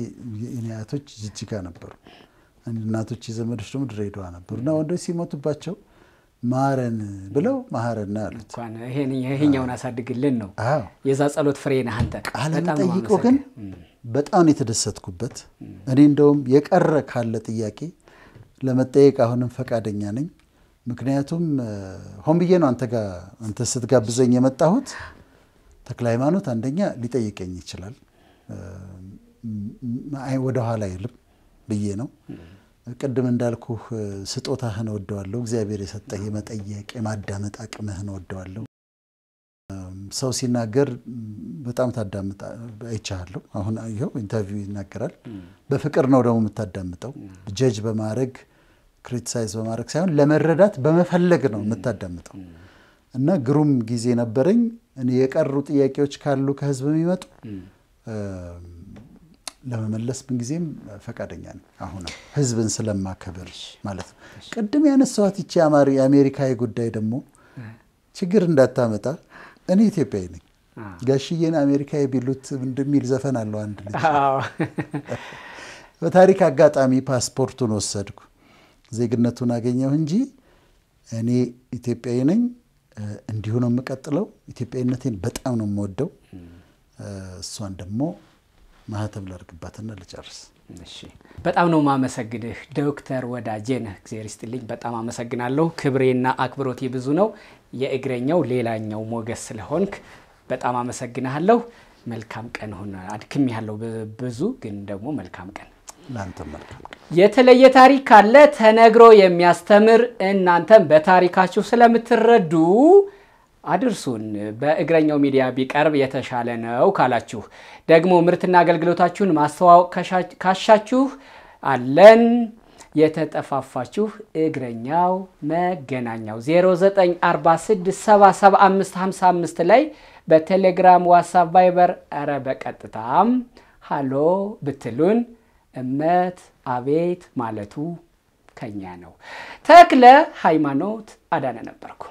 Speaker 1: የኔ አያቶች ጅጅጋ ነበሩ። እናቶች የዘመዶች ደግሞ ድሬዳዋ ነበሩ እና ወንዶች ሲሞቱባቸው ማረን ብለው ማረና አሉት።
Speaker 2: ይሄኛውን አሳድግልን ነው የዛ ጸሎት ፍሬ ነህ አንተ። ቃለ መጠይቁ ግን
Speaker 1: በጣም የተደሰትኩበት እኔ እንደውም የቀረ ካለ ጥያቄ ለመጠየቅ አሁንም ፈቃደኛ ነኝ። ምክንያቱም ሆን ብዬ ነው አንተ ጋር አንተ ስትጋብዘኝ የመጣሁት። ተክለ ሃይማኖት አንደኛ ሊጠይቀኝ ይችላል፣ ወደኋላ አይልም ብዬ ነው ቅድም እንዳልኩህ ስጦታህን ወደዋለሁ እግዚአብሔር የሰጠህ የመጠየቅ የማዳመጥ አቅምህን ወደዋለሁ። ሰው ሲናገር በጣም ታዳምጥ አይቻለሁ። አሁን ይኸው ኢንተርቪው ይናገራል። በፍቅር ነው ደግሞ የምታዳምጠው። ጀጅ በማድረግ ክሪቲሳይዝ በማድረግ ሳይሆን ለመረዳት በመፈለግ ነው የምታዳምጠው እና ግሩም ጊዜ ነበረኝ። እኔ የቀሩ ጥያቄዎች ካሉ ከህዝብ የሚመጡ ለመመለስ ምንጊዜም ፈቃደኛ ነኝ። አሁ ህዝብን ስለማከብር ማለት ነው። ቅድም ያነሳኋት ይቺ የአሜሪካዊ ጉዳይ ደግሞ ችግር እንዳታመጣ እኔ ኢትዮጵያዊ ነኝ። ጋሽዬን አሜሪካ የቢሉት እንደሚል ዘፈን አለው አንድ ልጅ። በታሪክ አጋጣሚ ፓስፖርቱን ወሰድኩ፣ ዜግነቱን አገኘሁ እንጂ እኔ ኢትዮጵያዊ ነኝ። እንዲሁ ነው የምቀጥለው። ኢትዮጵያዊነቴን በጣም ነው የምወደው። እሷን ደግሞ ማህተብ ላድርግባትና ልጨርስ።
Speaker 2: በጣም ነው ማመሰግንህ ዶክተር ወዳጄ ነህ። እግዚአብሔር ይስጥልኝ። በጣም አመሰግናለሁ። ክብሬና አክብሮቴ ብዙ ነው። የእግረኛው ሌላኛው ሞገስ ስለሆንክ በጣም አመሰግናለሁ። መልካም ቀን ሆነ። አድክም ያለው ብዙ ግን ደግሞ መልካም ቀን የተለየ ታሪክ ካለ ተነግሮ የሚያስተምር እናንተም በታሪካችሁ ስለምትረዱ አድርሱን። በእግረኛው ሚዲያ ቢቀርብ የተሻለ ነው ካላችሁ ደግሞ ምርትና አገልግሎታችሁን ማስተዋወቅ ካሻችሁ አለን። የተጠፋፋችሁ እግረኛው መገናኛው 0946775555 ላይ በቴሌግራም ዋትሳፕ፣ ቫይበር ኧረ በቀጥታም ሃሎ ብትሉን እመት አቤት ማለቱ ከኛ ነው። ተክለ ሃይማኖት አዳነ ነበርኩ።